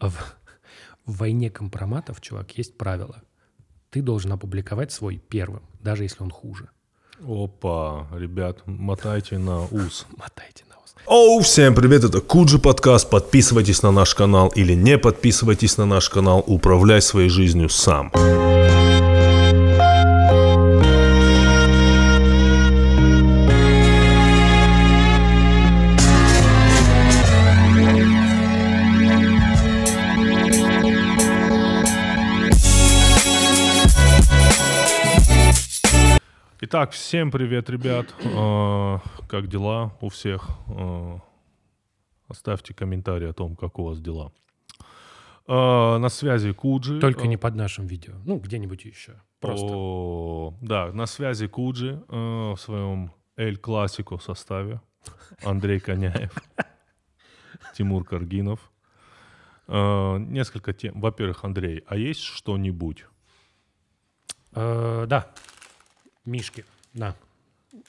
в, в войне компроматов, чувак, есть правило. Ты должен опубликовать свой первым, даже если он хуже. Опа, ребят, мотайте на ус. мотайте на ус. Оу, всем привет, это Куджи подкаст. Подписывайтесь на наш канал или не подписывайтесь на наш канал. Управляй своей жизнью сам. Сам. Итак, всем привет, ребят. А, как дела у всех? А, оставьте комментарий о том, как у вас дела. А, на связи Куджи. Только не под нашим видео. Ну, где-нибудь еще. Просто. да, на связи Куджи в своем Эль классику составе. Андрей Коняев. Тимур Каргинов. Несколько тем. Во-первых, Андрей, а есть что-нибудь? Э, да. Мишки, да.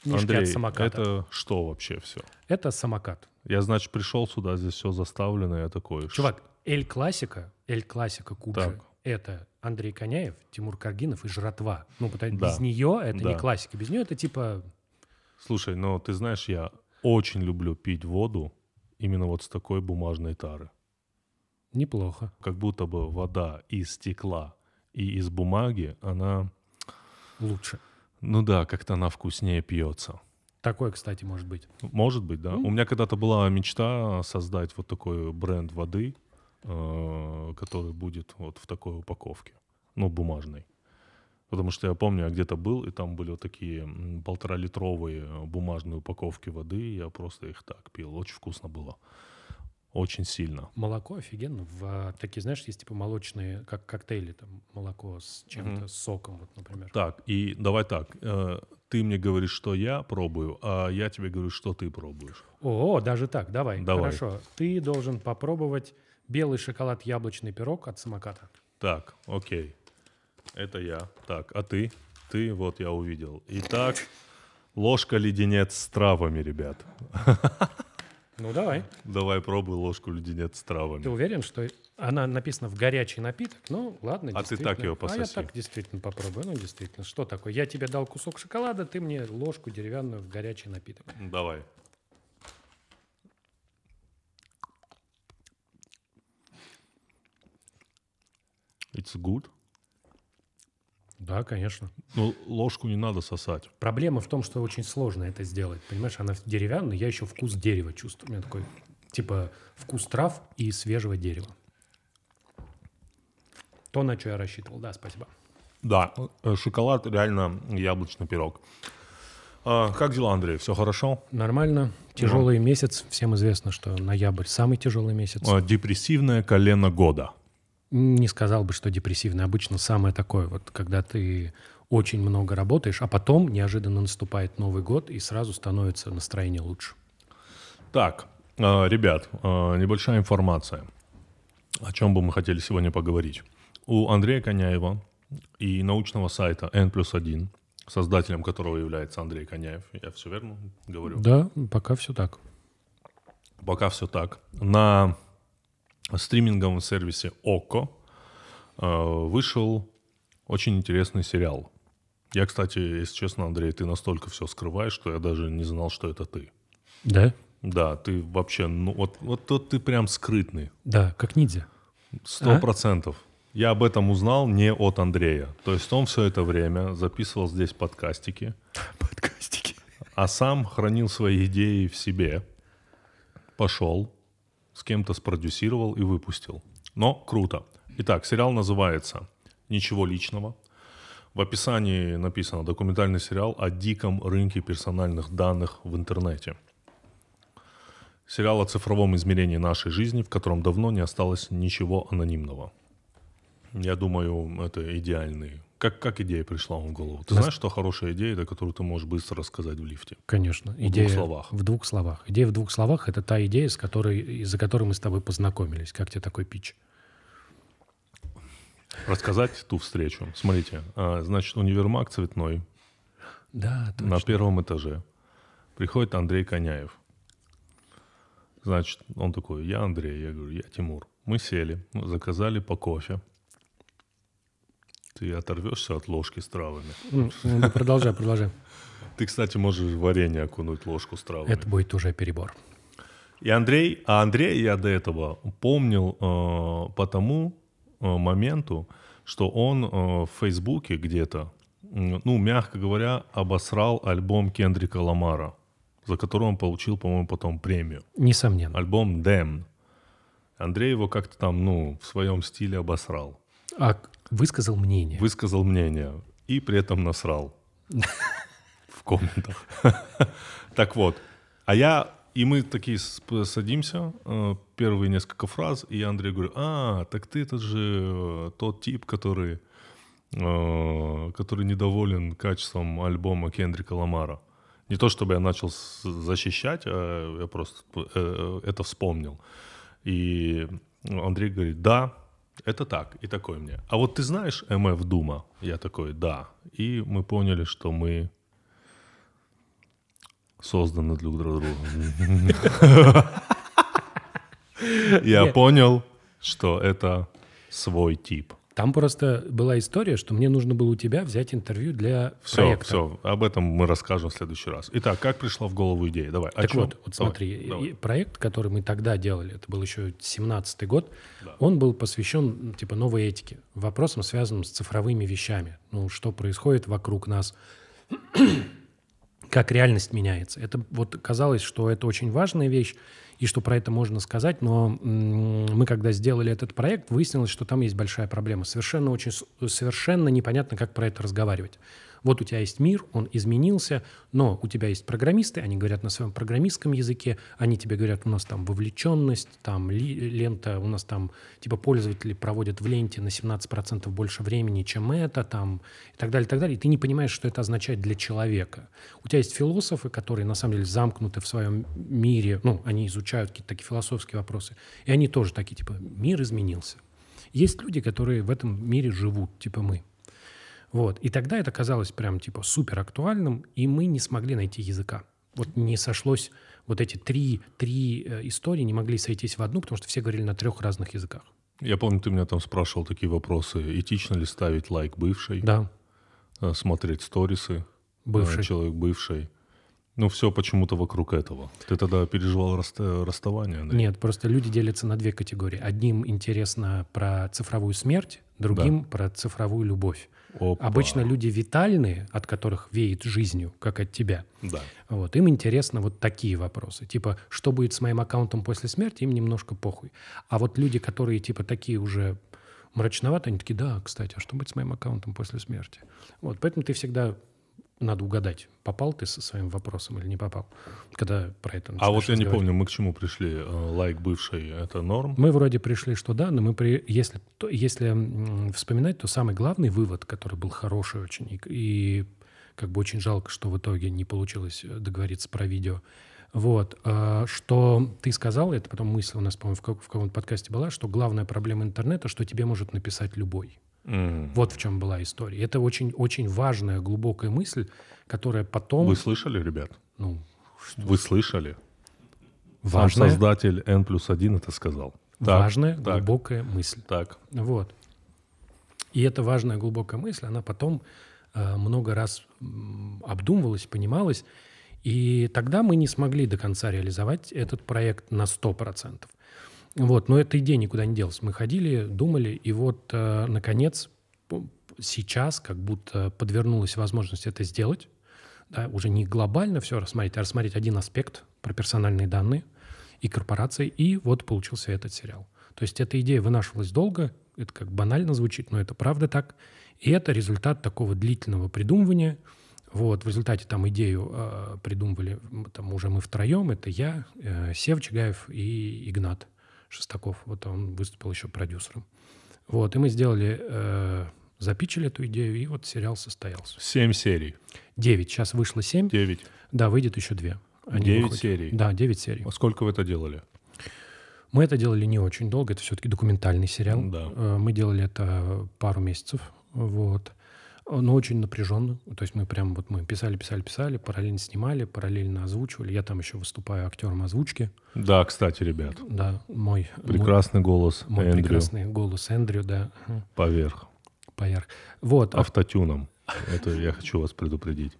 Мишки Андрей, от самоката. это что вообще все? Это самокат. Я, значит, пришел сюда, здесь все заставлено, я такой... Чувак, Эль Классика, Эль Классика Куджи, это Андрей Коняев, Тимур Каргинов и Жратва. Ну, потому да. без нее это да. не классика, без нее это типа... Слушай, но ну, ты знаешь, я очень люблю пить воду именно вот с такой бумажной тары. Неплохо. Как будто бы вода из стекла и из бумаги, она... Лучше. Ну да, как-то она вкуснее пьется. Такое, кстати, может быть. Может быть, да. Mm. У меня когда-то была мечта создать вот такой бренд воды, э, который будет вот в такой упаковке, ну, бумажной. Потому что я помню, я где-то был, и там были вот такие полтора-литровые бумажные упаковки воды, и я просто их так пил. Очень вкусно было очень сильно. Молоко офигенно. В, а, такие, знаешь, есть типа молочные, как коктейли, там молоко с чем-то, mm-hmm. с соком, вот, например. Так, и давай так. Э, ты мне говоришь, что я пробую, а я тебе говорю, что ты пробуешь. О, даже так, давай. давай. Хорошо. Ты должен попробовать белый шоколад яблочный пирог от самоката. Так, окей. Это я. Так, а ты? Ты, вот я увидел. Итак, ложка леденец с травами, ребят. Ну, давай. Давай, пробуй ложку леденец с травами. Ты уверен, что она написана в горячий напиток? Ну, ладно, А ты так его пососи. А я так действительно попробую. Ну, действительно, что такое? Я тебе дал кусок шоколада, ты мне ложку деревянную в горячий напиток. Давай. It's good. Да, конечно. Ну ложку не надо сосать. Проблема в том, что очень сложно это сделать. Понимаешь, она деревянная, я еще вкус дерева чувствую. У меня такой, типа, вкус трав и свежего дерева. То, на что я рассчитывал. Да, спасибо. Да, э, шоколад реально яблочный пирог. А, как дела, Андрей? Все хорошо? Нормально. Тяжелый ну. месяц. Всем известно, что ноябрь самый тяжелый месяц. Э, депрессивное колено года. Не сказал бы, что депрессивный. Обычно самое такое, вот когда ты очень много работаешь, а потом неожиданно наступает Новый год, и сразу становится настроение лучше. Так, э, ребят, э, небольшая информация, о чем бы мы хотели сегодня поговорить. У Андрея Коняева и научного сайта N плюс 1, создателем которого является Андрей Коняев, я все верно говорю? Да, пока все так. Пока все так. На стриминговом сервисе ОКО э, вышел очень интересный сериал. Я, кстати, если честно, Андрей, ты настолько все скрываешь, что я даже не знал, что это ты. Да? Да, ты вообще, ну вот, вот, вот ты прям скрытный. Да, как ниндзя. Сто а? процентов. Я об этом узнал не от Андрея. То есть он все это время записывал здесь подкастики. Подкастики. А сам хранил свои идеи в себе. Пошел, с кем-то спродюсировал и выпустил. Но круто. Итак, сериал называется «Ничего личного». В описании написано документальный сериал о диком рынке персональных данных в интернете. Сериал о цифровом измерении нашей жизни, в котором давно не осталось ничего анонимного. Я думаю, это идеальный как, как идея пришла вам в голову? Ты знаешь, что хорошая идея, это которую ты можешь быстро рассказать в лифте? Конечно. В идея, двух словах. В двух словах. Идея в двух словах – это та идея, с которой, из-за которой мы с тобой познакомились. Как тебе такой пич? Рассказать ту встречу. Смотрите, а, значит, универмаг цветной. Да, точно. На первом этаже. Приходит Андрей Коняев. Значит, он такой, я Андрей, я говорю, я Тимур. Мы сели, заказали по кофе ты оторвешься от ложки с травами. Ну, э, продолжай, продолжай. Ты, кстати, можешь варенье окунуть ложку с травами. Это будет уже перебор. И Андрей, а Андрей я до этого помнил э, по тому э, моменту, что он э, в Фейсбуке где-то, э, ну, мягко говоря, обосрал альбом Кендрика Ламара, за который он получил, по-моему, потом премию. Несомненно. Альбом «Damn». Андрей его как-то там, ну, в своем стиле обосрал. А Высказал мнение. Высказал мнение. И при этом насрал. В комментах. Так вот. А я... И мы такие садимся, э, первые несколько фраз, и я Андрею говорю, а, так ты тот же э, тот тип, который, э, который недоволен качеством альбома Кендрика Ламара. Не то чтобы я начал защищать, а я просто это вспомнил. И Андрей говорит, да, это так. И такой мне. А вот ты знаешь МФ Дума? Я такой, да. И мы поняли, что мы созданы друг для друга. Я понял, что это свой тип. Там просто была история, что мне нужно было у тебя взять интервью для все, проекта. Все, об этом мы расскажем в следующий раз. Итак, как пришла в голову идея? Давай, Так чем? вот, вот давай, смотри, давай. проект, который мы тогда делали, это был еще 17-й год, да. он был посвящен типа новой этике, вопросам, связанным с цифровыми вещами. Ну, что происходит вокруг нас, как реальность меняется. Это вот казалось, что это очень важная вещь, и что про это можно сказать, но мы, когда сделали этот проект, выяснилось, что там есть большая проблема. Совершенно, очень, совершенно непонятно, как про это разговаривать. Вот у тебя есть мир, он изменился, но у тебя есть программисты, они говорят на своем программистском языке, они тебе говорят, у нас там вовлеченность, там лента, у нас там типа пользователи проводят в ленте на 17% больше времени, чем это, там и так далее, и так далее. И ты не понимаешь, что это означает для человека. У тебя есть философы, которые на самом деле замкнуты в своем мире, ну, они изучают какие-то такие философские вопросы, и они тоже такие, типа, мир изменился. Есть люди, которые в этом мире живут, типа мы. Вот. И тогда это казалось прям типа супер актуальным, и мы не смогли найти языка. Вот не сошлось, вот эти три, три э, истории не могли сойтись в одну, потому что все говорили на трех разных языках. Я помню, ты меня там спрашивал такие вопросы. Этично ли ставить лайк бывшей? Да. Э, смотреть сторисы? Э, бывший. Человек бывший. Ну, все почему-то вокруг этого. Ты тогда переживал расста- расставание? Андрей? Нет, просто люди делятся на две категории. Одним интересно про цифровую смерть, другим да. про цифровую любовь. Опа. Обычно люди витальные, от которых веет жизнью, как от тебя. Да. Вот, им интересно вот такие вопросы. Типа, что будет с моим аккаунтом после смерти, им немножко похуй. А вот люди, которые типа такие уже мрачновато, они такие, да, кстати, а что будет с моим аккаунтом после смерти? Вот, поэтому ты всегда надо угадать, попал ты со своим вопросом или не попал, когда про это А вот я не помню, мы к чему пришли? Э, лайк бывший — это норм? Мы вроде пришли, что да, но мы при... если, то, если вспоминать, то самый главный вывод, который был хороший очень, и, и как бы очень жалко, что в итоге не получилось э, договориться про видео, вот, э, что ты сказал, это потом мысль у нас, по-моему, в каком-то подкасте была, что главная проблема интернета, что тебе может написать любой. Mm. Вот в чем была история. Это очень-очень важная, глубокая мысль, которая потом... Вы слышали, ребят? Ну, что? Вы слышали? Важная. Сам создатель N плюс 1 это сказал. Так, важная, так, глубокая мысль. Так. Вот. И эта важная, глубокая мысль, она потом э, много раз обдумывалась, понималась. И тогда мы не смогли до конца реализовать этот проект на 100%. Вот, но эта идея никуда не делась. Мы ходили, думали, и вот, э, наконец, сейчас как будто подвернулась возможность это сделать. Да, уже не глобально все рассмотреть, а рассмотреть один аспект про персональные данные и корпорации, и вот получился этот сериал. То есть эта идея вынашивалась долго, это как банально звучит, но это правда так. И это результат такого длительного придумывания. Вот, в результате там идею э, придумывали, там уже мы втроем, это я, э, Сев Чигаев и Игнат. Шестаков, вот он выступил еще продюсером. Вот, и мы сделали, э, запичили эту идею, и вот сериал состоялся. Семь серий. Девять, сейчас вышло семь. Девять. Да, выйдет еще две. девять серий? Да, девять серий. А сколько вы это делали? Мы это делали не очень долго, это все-таки документальный сериал. Да. Э, мы делали это пару месяцев, вот но очень напряженно. То есть мы прям вот мы писали, писали, писали, параллельно снимали, параллельно озвучивали. Я там еще выступаю актером озвучки. Да, кстати, ребят. Да, мой... Прекрасный мой, голос мой Эндрю. прекрасный голос Эндрю, да. Поверх. Поверх. Вот. А Автотюном. Это я хочу вас предупредить.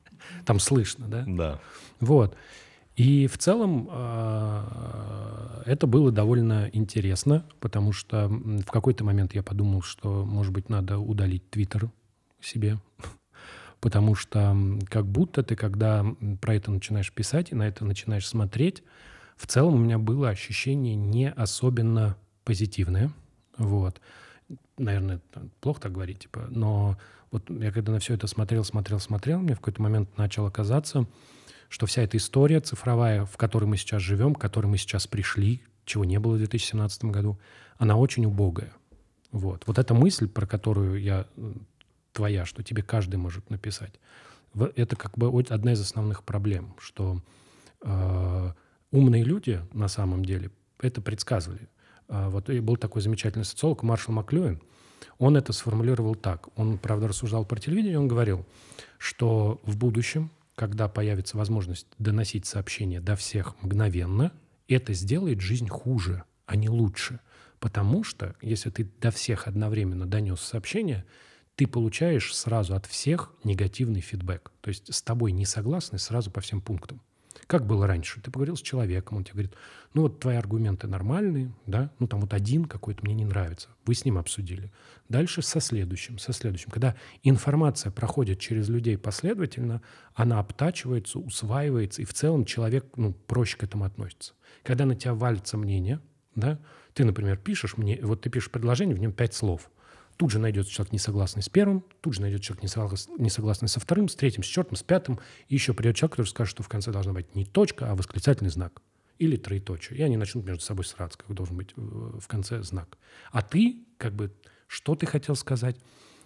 Там слышно, да? Да. Вот. И в целом а, это было довольно интересно, потому что в какой-то момент я подумал, что, может быть, надо удалить Твиттер, себе. Потому что как будто ты, когда про это начинаешь писать и на это начинаешь смотреть, в целом у меня было ощущение не особенно позитивное. Вот. Наверное, плохо так говорить, типа, но вот я когда на все это смотрел, смотрел, смотрел, мне в какой-то момент начало казаться, что вся эта история цифровая, в которой мы сейчас живем, к которой мы сейчас пришли, чего не было в 2017 году, она очень убогая. Вот. вот эта мысль, про которую я твоя, что тебе каждый может написать. Это как бы одна из основных проблем, что э, умные люди на самом деле это предсказывали. Э, вот и был такой замечательный социолог Маршал Маклюин. Он это сформулировал так. Он, правда, рассуждал про телевидение, он говорил, что в будущем, когда появится возможность доносить сообщения до всех мгновенно, это сделает жизнь хуже, а не лучше. Потому что, если ты до всех одновременно донес сообщение, ты получаешь сразу от всех негативный фидбэк. То есть с тобой не согласны сразу по всем пунктам. Как было раньше? Ты поговорил с человеком, он тебе говорит, ну вот твои аргументы нормальные, да, ну там вот один какой-то мне не нравится, вы с ним обсудили. Дальше со следующим, со следующим. Когда информация проходит через людей последовательно, она обтачивается, усваивается, и в целом человек ну, проще к этому относится. Когда на тебя валится мнение, да, ты, например, пишешь мне, вот ты пишешь предложение, в нем пять слов – Тут же найдется человек, несогласный с первым, тут же найдет человек, не несогласный со вторым, с третьим, с четвертым, с пятым. И еще придет человек, который скажет, что в конце должна быть не точка, а восклицательный знак или троеточие. И они начнут между собой сраться, как должен быть э, в конце знак. А ты, как бы, что ты хотел сказать,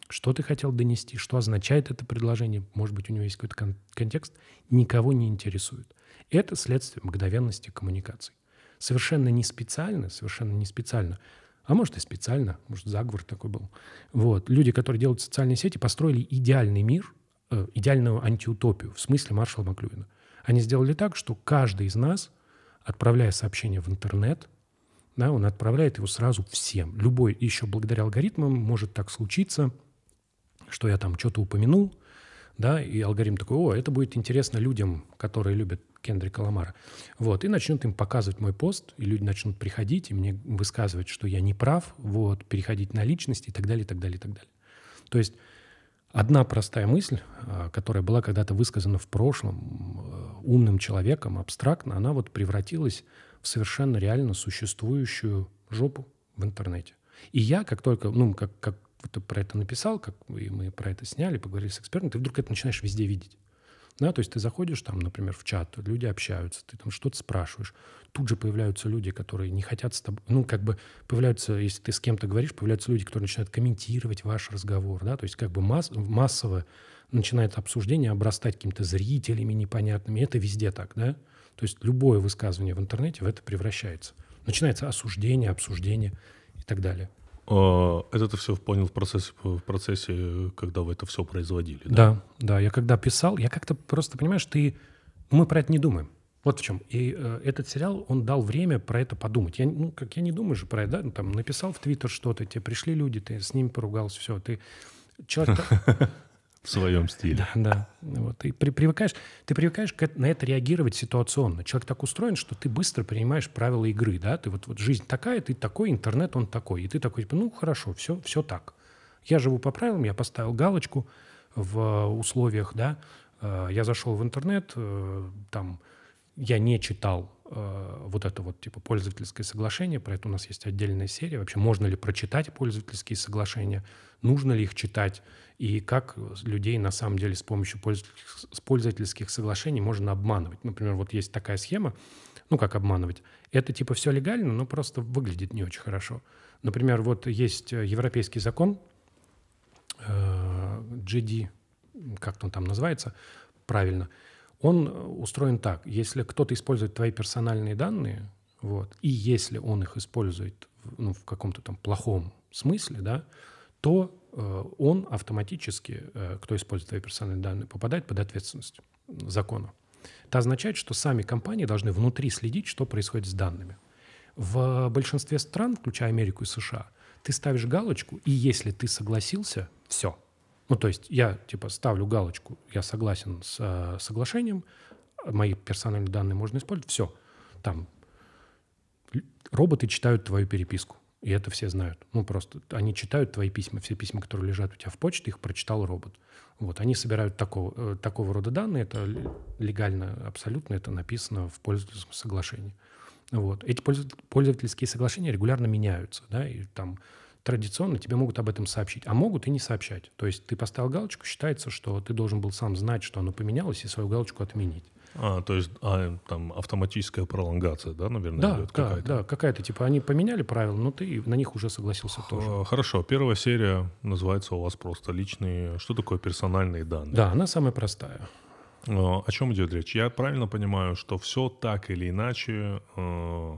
что ты хотел донести, что означает это предложение, может быть, у него есть какой-то кон- контекст, никого не интересует. Это следствие мгновенности коммуникаций. Совершенно не специально, совершенно не специально а может и специально, может заговор такой был. Вот. Люди, которые делают социальные сети, построили идеальный мир, э, идеальную антиутопию, в смысле маршала Маклюина. Они сделали так, что каждый из нас, отправляя сообщение в интернет, да, он отправляет его сразу всем. Любой, еще благодаря алгоритмам, может так случиться, что я там что-то упомянул, да, и алгоритм такой, о, это будет интересно людям, которые любят Кендрика Ламара. Вот, и начнут им показывать мой пост, и люди начнут приходить и мне высказывать, что я не прав, вот, переходить на личность и так далее, и так далее, и так далее. То есть одна простая мысль, а, которая была когда-то высказана в прошлом э, умным человеком, абстрактно, она вот превратилась в совершенно реально существующую жопу в интернете. И я, как только, ну, как, как ты про это написал, как и мы про это сняли, поговорили с экспертом, ты вдруг это начинаешь везде видеть. Да, то есть ты заходишь там, например, в чат, люди общаются, ты там что-то спрашиваешь. Тут же появляются люди, которые не хотят с тобой... Ну, как бы появляются, если ты с кем-то говоришь, появляются люди, которые начинают комментировать ваш разговор. Да? То есть как бы масс, массово начинает обсуждение обрастать какими-то зрителями непонятными. Это везде так, да? То есть любое высказывание в интернете в это превращается. Начинается осуждение, обсуждение и так далее. А, это ты все понял в процессе, в процессе, когда вы это все производили, да? Да, да. Я когда писал, я как-то просто, понимаешь, ты... Ну, мы про это не думаем. Вот в чем. И э, этот сериал, он дал время про это подумать. Я, ну, как я не думаю же про это, да? Ну, там написал в Твиттер что-то, тебе пришли люди, ты с ними поругался, все, ты... Человек в своем стиле. Да, да. Вот. И при, привыкаешь, ты привыкаешь к, на это реагировать ситуационно. Человек так устроен, что ты быстро принимаешь правила игры, да, ты вот, вот жизнь такая, ты такой, интернет, он такой. И ты такой, типа, ну, хорошо, все, все так. Я живу по правилам, я поставил галочку в э, условиях, да, э, я зашел в интернет, э, там, я не читал Э, вот это вот типа пользовательское соглашение, про это у нас есть отдельная серия, вообще можно ли прочитать пользовательские соглашения, нужно ли их читать, и как людей на самом деле с помощью пользовательских, с пользовательских соглашений можно обманывать. Например, вот есть такая схема, ну как обманывать, это типа все легально, но просто выглядит не очень хорошо. Например, вот есть европейский закон, э, GD, как он там называется правильно – он э, устроен так. Если кто-то использует твои персональные данные, вот, и если он их использует ну, в каком-то там плохом смысле, да, то э, он автоматически, э, кто использует твои персональные данные, попадает под ответственность закона. Это означает, что сами компании должны внутри следить, что происходит с данными. В большинстве стран, включая Америку и США, ты ставишь галочку, и если ты согласился, все – ну, то есть я, типа, ставлю галочку, я согласен с э, соглашением, мои персональные данные можно использовать, все. Там роботы читают твою переписку, и это все знают. Ну, просто они читают твои письма, все письма, которые лежат у тебя в почте, их прочитал робот. Вот, они собирают такого, э, такого рода данные, это легально абсолютно, это написано в пользовательском соглашении. Вот. Эти пользовательские соглашения регулярно меняются, да, и там традиционно тебе могут об этом сообщить, а могут и не сообщать. То есть ты поставил галочку, считается, что ты должен был сам знать, что оно поменялось, и свою галочку отменить. А, то есть а, там автоматическая пролонгация, да, наверное, да, идет какая-то? Да, какая-то, типа, они поменяли правила, но ты на них уже согласился Х- тоже. Хорошо, первая серия называется у вас просто «Личные...» Что такое персональные данные? Да, она самая простая. А, о чем идет речь? Я правильно понимаю, что все так или иначе... Э-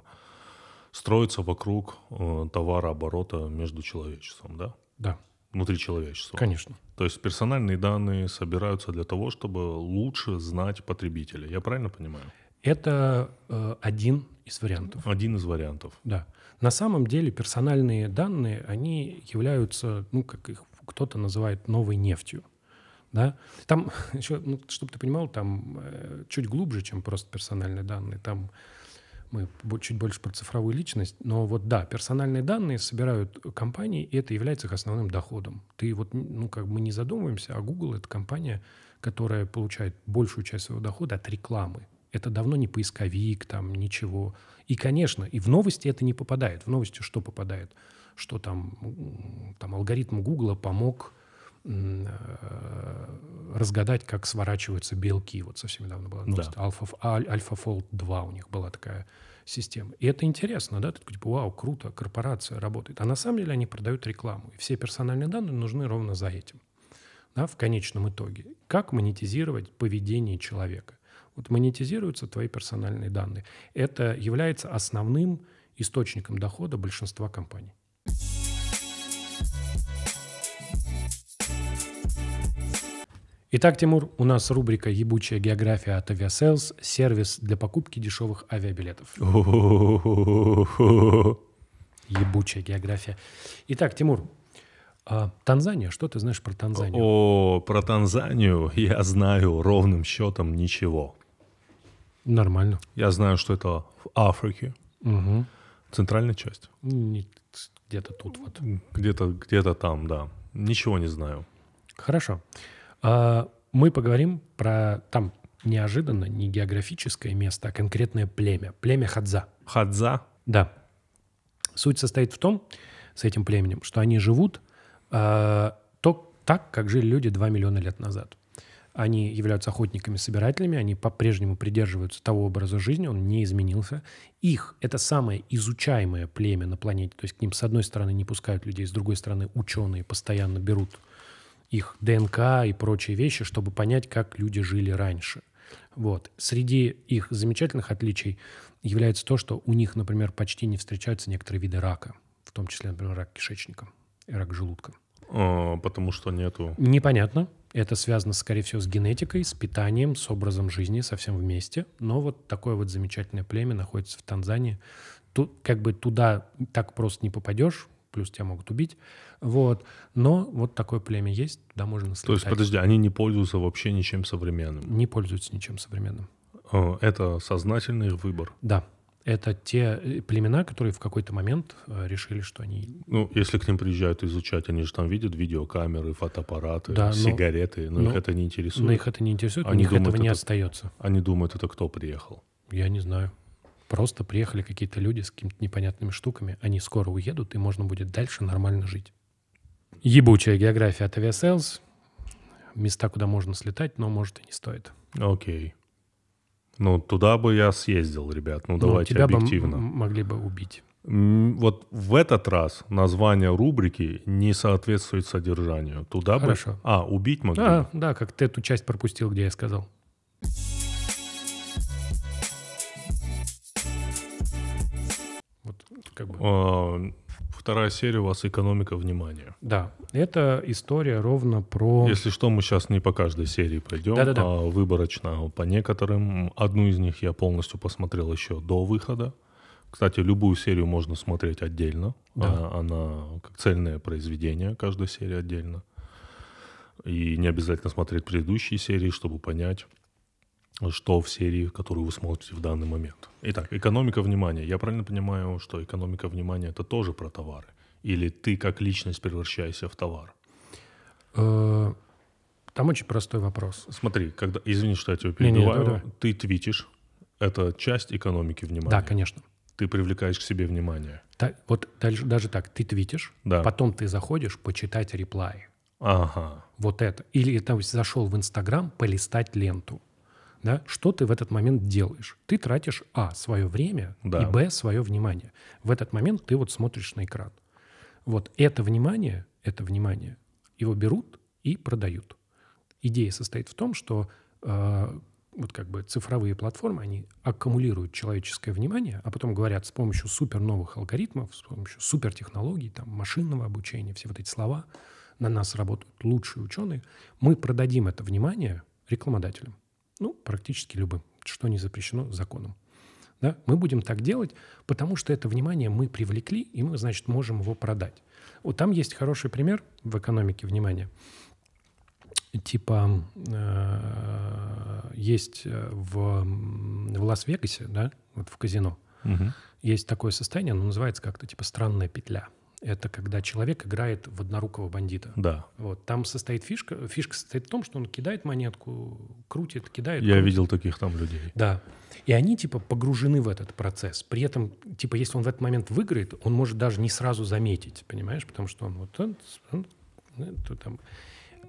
строится вокруг э, товарооборота между человечеством, да? Да. Внутри человечества. Конечно. То есть персональные данные собираются для того, чтобы лучше знать потребителя. Я правильно понимаю? Это э, один из вариантов. Один из вариантов. Да. На самом деле персональные данные, они являются, ну, как их кто-то называет новой нефтью. Да? Там, еще, ну, чтобы ты понимал, там э, чуть глубже, чем просто персональные данные. Там мы чуть больше про цифровую личность, но вот да, персональные данные собирают компании, и это является их основным доходом. Ты вот, ну, как мы не задумываемся, а Google — это компания, которая получает большую часть своего дохода от рекламы. Это давно не поисковик, там ничего. И, конечно, и в новости это не попадает. В новости что попадает? Что там, там алгоритм Google помог Э, разгадать, как сворачиваются белки. Вот совсем недавно была новость. Да. Alpha, Alpha Fold 2 у них была такая система. И это интересно, да? Ты такой, типа, вау, круто, корпорация работает. А на самом деле они продают рекламу. И все персональные данные нужны ровно за этим. Да, в конечном итоге. Как монетизировать поведение человека? Вот монетизируются твои персональные данные. Это является основным источником дохода большинства компаний. Итак, Тимур, у нас рубрика «Ебучая география» от Aviasales, сервис для покупки дешевых авиабилетов. Ебучая география. Итак, Тимур, а Танзания, что ты знаешь про Танзанию? О, про Танзанию я знаю ровным счетом ничего. Нормально. Я знаю, что это в Африке. Угу. Центральная часть. Где-то тут вот. Где-то где там, да. Ничего не знаю. Хорошо. Хорошо. А, мы поговорим про там неожиданно не географическое место, а конкретное племя. Племя Хадза. Хадза? Да. Суть состоит в том, с этим племенем, что они живут э, то, так, как жили люди 2 миллиона лет назад. Они являются охотниками-собирателями, они по-прежнему придерживаются того образа жизни, он не изменился. Их — это самое изучаемое племя на планете, то есть к ним с одной стороны не пускают людей, с другой стороны ученые постоянно берут их ДНК и прочие вещи, чтобы понять, как люди жили раньше. Вот. Среди их замечательных отличий является то, что у них, например, почти не встречаются некоторые виды рака, в том числе, например, рак кишечника и рак желудка. А, потому что нету... Непонятно. Это связано, скорее всего, с генетикой, с питанием, с образом жизни, совсем вместе. Но вот такое вот замечательное племя находится в Танзании. Тут как бы туда так просто не попадешь, плюс тебя могут убить. Вот. Но вот такое племя есть, туда можно слетать. То есть, подожди, они не пользуются вообще ничем современным? Не пользуются ничем современным. Э, это сознательный выбор? Да. Это те э, племена, которые в какой-то момент э, решили, что они... Ну, если к ним приезжают изучать, они же там видят видеокамеры, фотоаппараты, да, сигареты, но, но их это не интересует. Но их это не интересует, они у них думают, этого это... не остается. Они думают, это кто приехал? Я не знаю. Просто приехали какие-то люди с какими-то непонятными штуками. Они скоро уедут, и можно будет дальше нормально жить. Ебучая география от авиасейлс. Места, куда можно слетать, но, может, и не стоит. Окей. Okay. Ну, туда бы я съездил, ребят. Ну, ну давайте тебя объективно. Бы могли бы убить. Вот в этот раз название рубрики не соответствует содержанию. Туда Хорошо. бы... А, убить могли? А, да, как ты эту часть пропустил, где я сказал. как бы. А, вторая серия у вас экономика внимания. Да, это история ровно про. Если что, мы сейчас не по каждой серии пойдем, Да-да-да. а выборочно по некоторым. Одну из них я полностью посмотрел еще до выхода. Кстати, любую серию можно смотреть отдельно. Да. А, она, как цельное произведение, каждая серия отдельно. И не обязательно смотреть предыдущие серии, чтобы понять что в серии, которую вы смотрите в данный момент. Итак, экономика внимания. Я правильно понимаю, что экономика внимания это тоже про товары? Или ты как личность превращаешься в товар? Э, там очень простой вопрос. Смотри, когда, извини, что я тебя перебиваю, не, не, давай, ты твитишь, это часть экономики внимания. Да, конечно. Ты привлекаешь к себе внимание. Та, вот даже, даже так, ты твитишь, да. потом ты заходишь почитать реплай. Ага. Вот это. Или там зашел в Инстаграм полистать ленту да, что ты в этот момент делаешь? Ты тратишь, а, свое время, да. и, б, свое внимание. В этот момент ты вот смотришь на экран. Вот это внимание, это внимание, его берут и продают. Идея состоит в том, что э, вот как бы цифровые платформы, они аккумулируют человеческое внимание, а потом говорят с помощью супер новых алгоритмов, с помощью супертехнологий, там, машинного обучения, все вот эти слова, на нас работают лучшие ученые, мы продадим это внимание рекламодателям. Ну, практически любым, что не запрещено законом. Да? Мы будем так делать, потому что это внимание мы привлекли, и мы, значит, можем его продать. Вот там есть хороший пример в экономике внимания. Типа э, есть э, в, в Лас-Вегасе, да, вот в казино, угу. есть такое состояние, оно называется как-то типа странная петля. Это когда человек играет в однорукого бандита. Да. Вот. Там состоит фишка. Фишка состоит в том, что он кидает монетку, крутит, кидает. Я крутит. видел таких там людей. Да. И они типа погружены в этот процесс. При этом, типа, если он в этот момент выиграет, он может даже не сразу заметить, понимаешь? Потому что он вот он, он, он, там,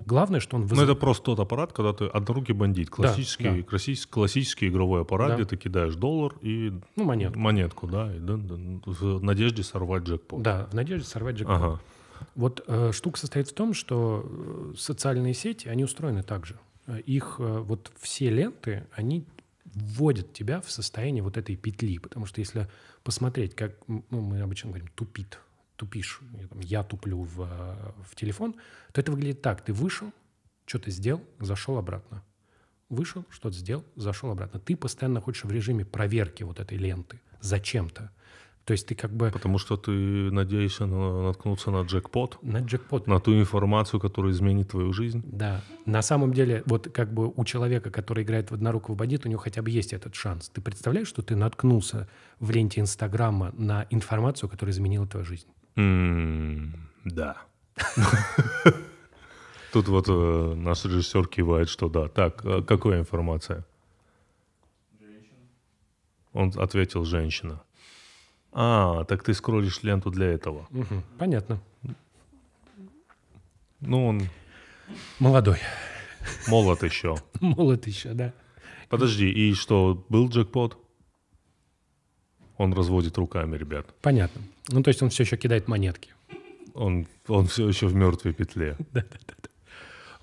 Главное, что он вызывает. Ну, это просто тот аппарат, когда ты руки бандит. Классический, да, да. Классический, классический игровой аппарат, да. где ты кидаешь доллар и ну, монетку. монетку, да, и, да, да, в надежде сорвать джекпот. Да, в надежде сорвать джекпот. Ага. Вот э, штука состоит в том, что э, социальные сети, они устроены так же. Э, их э, вот все ленты, они вводят тебя в состояние вот этой петли. Потому что если посмотреть, как ну, мы обычно говорим, тупит тупишь, я туплю в, в телефон, то это выглядит так. Ты вышел, что-то сделал, зашел обратно. Вышел, что-то сделал, зашел обратно. Ты постоянно хочешь в режиме проверки вот этой ленты. Зачем-то. То есть ты как бы... Потому что ты надеешься на, наткнуться на джекпот. На джекпот. На ту информацию, которая изменит твою жизнь. Да. На самом деле, вот как бы у человека, который играет в однорукого бандита, у него хотя бы есть этот шанс. Ты представляешь, что ты наткнулся в ленте Инстаграма на информацию, которая изменила твою жизнь? Да. Тут вот э, наш режиссер кивает, что да. Так, э, какая информация? Он ответил «женщина». А, так ты скроллишь ленту для этого. Понятно. Ну, он... Молодой. Молод еще. Молод еще, да. Подожди, и что, был джекпот? Он разводит руками, ребят. Понятно. Ну, то есть он все еще кидает монетки. Он, он все еще в мертвой петле. Да-да-да.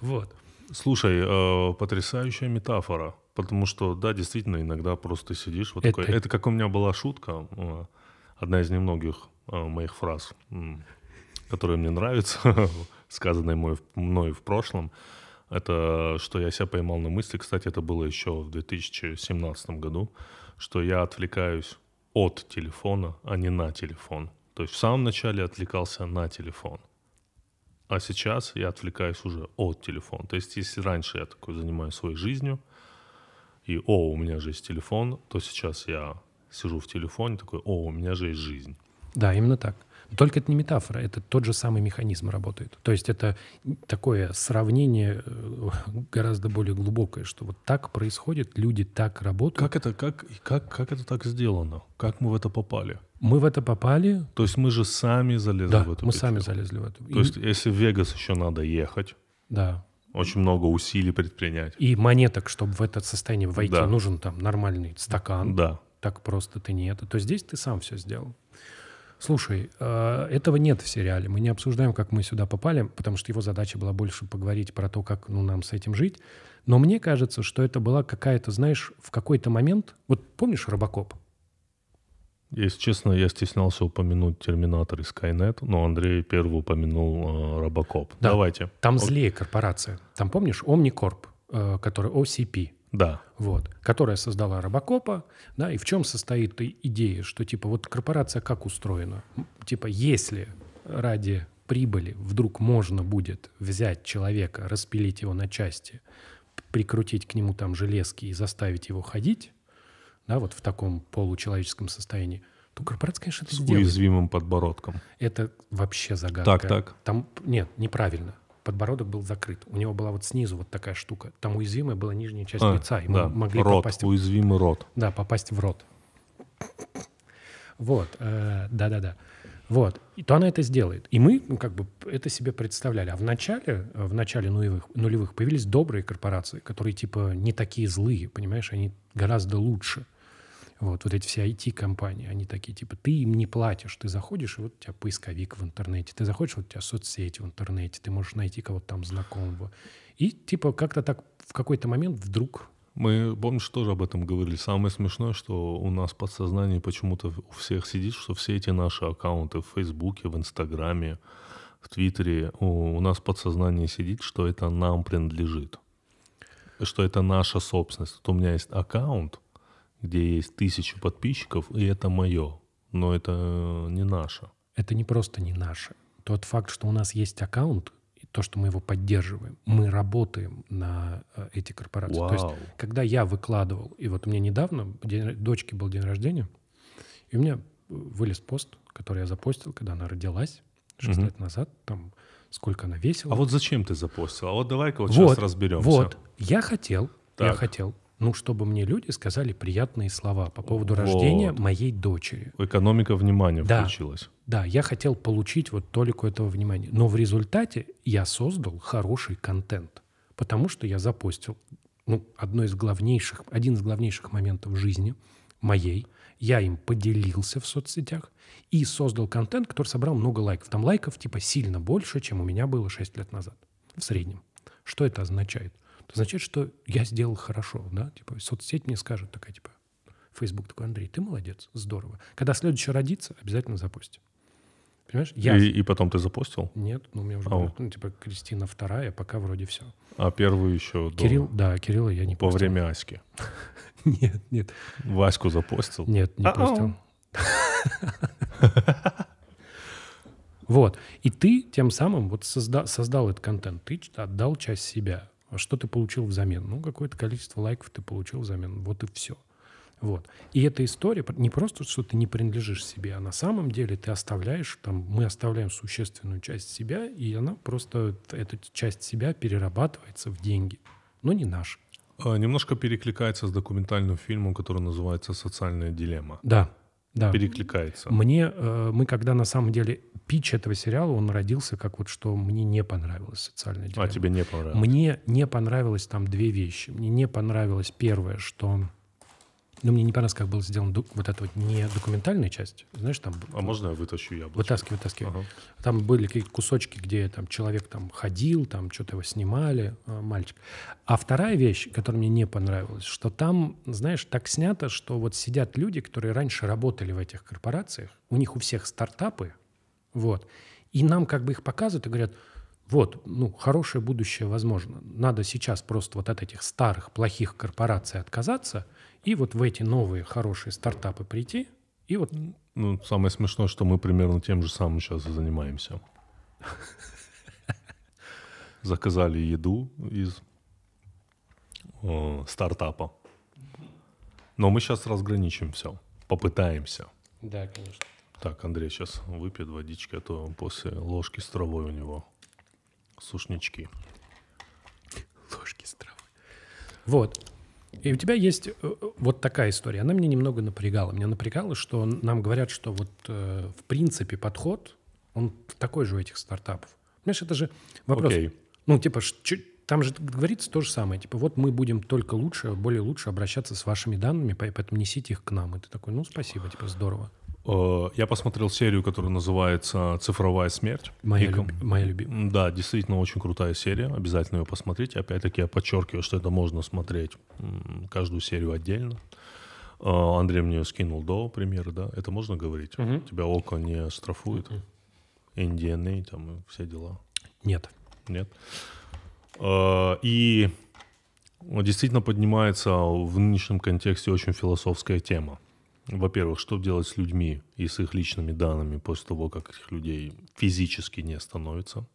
Вот. Слушай, э, потрясающая метафора. Потому что, да, действительно, иногда просто сидишь. Вот это... Такой. это как у меня была шутка, э, одна из немногих э, моих фраз, которые мне нравится, сказанная мной, мной в прошлом. Это что я себя поймал на мысли, кстати, это было еще в 2017 году, что я отвлекаюсь от телефона, а не на телефон. То есть в самом начале отвлекался на телефон. А сейчас я отвлекаюсь уже от телефона. То есть если раньше я такой занимаюсь своей жизнью, и о, у меня же есть телефон, то сейчас я сижу в телефоне, такой, о, у меня же есть жизнь. Да, именно так. Только это не метафора, это тот же самый механизм работает. То есть это такое сравнение э, гораздо более глубокое, что вот так происходит, люди так работают. Как это, как, как, как это так сделано? Как мы в это попали? Мы в это попали. То есть мы же сами залезли да, в эту мы петлю. сами залезли в эту. То И... есть если в Вегас еще надо ехать. Да. Очень много усилий предпринять. И монеток, чтобы в это состояние войти, да. нужен там нормальный стакан. Да. Так просто ты не это. То здесь ты сам все сделал. Слушай, э, этого нет в сериале. Мы не обсуждаем, как мы сюда попали, потому что его задача была больше поговорить про то, как ну, нам с этим жить. Но мне кажется, что это была какая-то, знаешь, в какой-то момент... Вот помнишь «Робокоп»? Если честно, я стеснялся упомянуть «Терминатор» и «Скайнет», но Андрей первый упомянул э, «Робокоп». Да. Давайте. Там злее корпорация. Там, помнишь, «Омникорп», э, который OCP. Да. Вот, которая создала Робокопа, да, и в чем состоит идея, что типа вот корпорация как устроена? Типа если ради прибыли вдруг можно будет взять человека, распилить его на части, прикрутить к нему там железки и заставить его ходить, да, вот в таком получеловеческом состоянии, то корпорация, конечно, это С сделает. уязвимым подбородком. Это вообще загадка. Так, так. Там, нет, неправильно подбородок был закрыт. У него была вот снизу вот такая штука. Там уязвимая была нижняя часть а, лица. И мы могли рот, попасть... уязвимый рот. Да, попасть в рот. Вот, э, да-да-да. Э, вот, и то она это сделает. И мы ну, как бы это себе представляли. А в начале, э, в начале нулевых, нулевых появились добрые корпорации, которые типа не такие злые, понимаешь, они гораздо лучше. Вот, вот эти все IT-компании, они такие, типа, ты им не платишь, ты заходишь, и вот у тебя поисковик в интернете, ты заходишь, вот у тебя соцсети в интернете, ты можешь найти кого-то там знакомого. И, типа, как-то так в какой-то момент вдруг мы, помнишь, тоже об этом говорили. Самое смешное, что у нас подсознание почему-то у всех сидит, что все эти наши аккаунты в Фейсбуке, в Инстаграме, в Твиттере, у, у нас подсознание сидит, что это нам принадлежит, что это наша собственность. Вот у меня есть аккаунт, где есть тысячи подписчиков, и это мое, но это э, не наше. Это не просто не наше. Тот факт, что у нас есть аккаунт, то, что мы его поддерживаем, мы работаем на э, эти корпорации. Вау. То есть, когда я выкладывал, и вот у меня недавно, день, дочке был день рождения, и у меня э, вылез пост, который я запостил, когда она родилась, 6 угу. лет назад, там сколько она весила. А вот зачем ты запостил? А вот давай-ка вот, вот сейчас разберемся. Вот, я хотел, так. я хотел ну, чтобы мне люди сказали приятные слова по поводу вот. рождения моей дочери. Экономика внимания да, включилась. Да, я хотел получить вот толику этого внимания. Но в результате я создал хороший контент, потому что я запостил ну, одно из главнейших, один из главнейших моментов жизни моей. Я им поделился в соцсетях и создал контент, который собрал много лайков. Там лайков типа сильно больше, чем у меня было 6 лет назад в среднем. Что это означает? это означает, что я сделал хорошо, да, типа соцсеть мне скажет такая, типа, Facebook такой, Андрей, ты молодец, здорово. Когда следующий родится, обязательно запустим. Понимаешь? Я... И, и потом ты запустил? Нет, ну у меня уже Ау. была, ну, типа Кристина вторая, пока вроде все. А первую еще Кирилл, до... да, Кирилла я не по пустил. время Аськи. Нет, нет. Ваську запостил? Нет, не постил. Вот. И ты тем самым вот созда- создал этот контент. Ты отдал часть себя. Что ты получил взамен? Ну, какое-то количество лайков ты получил взамен. Вот и все. Вот. И эта история не просто, что ты не принадлежишь себе, а на самом деле ты оставляешь, там, мы оставляем существенную часть себя, и она просто, эта часть себя перерабатывается в деньги, но не наши. А, немножко перекликается с документальным фильмом, который называется «Социальная дилемма». Да, да. Перекликается. Мне, э, мы когда на самом деле пич этого сериала, он родился как вот, что мне не понравилось социальное дело. А тебе не понравилось? Мне не понравилось там две вещи. Мне не понравилось первое, что... Ну, мне не понравилось, как был сделан вот эта вот не документальная часть. Знаешь, там... А вот, можно я вытащу яблочко? Вытаскивай, вытаскивай. Ага. Там были какие-то кусочки, где там человек там ходил, там что-то его снимали, а, мальчик. А вторая вещь, которая мне не понравилась, что там, знаешь, так снято, что вот сидят люди, которые раньше работали в этих корпорациях, у них у всех стартапы, вот. И нам как бы их показывают и говорят, вот, ну, хорошее будущее возможно. Надо сейчас просто вот от этих старых, плохих корпораций отказаться и вот в эти новые, хорошие стартапы прийти. И вот... Ну, самое смешное, что мы примерно тем же самым сейчас и занимаемся. Заказали еду из э, стартапа. Но мы сейчас разграничим все. Попытаемся. Да, конечно. Так, Андрей сейчас выпьет водички, а то после ложки с травой у него сушнички. Ложки с травой. Вот. И у тебя есть э, э, вот такая история. Она меня немного напрягала. Меня напрягало, что нам говорят, что вот э, в принципе подход, он такой же у этих стартапов. Понимаешь, это же вопрос. Okay. Ну, типа, там же говорится то же самое. Типа, вот мы будем только лучше, более лучше обращаться с вашими данными, поэтому несите их к нам. И ты такой, ну, спасибо, типа, здорово. Э, я посмотрел серию, которая называется «Цифровая смерть». Моя, люб... Моя любимая. Да, действительно очень крутая серия. Обязательно ее посмотрите. Опять-таки я подчеркиваю, что это можно смотреть каждую серию отдельно. Э, Андрей мне скинул до примера, да? Это можно говорить? Угу. Тебя око не штрафует? Угу. NDNA, там все дела? Нет. Нет? Э, и действительно поднимается в нынешнем контексте очень философская тема во-первых, что делать с людьми и с их личными данными после того, как этих людей физически не становится.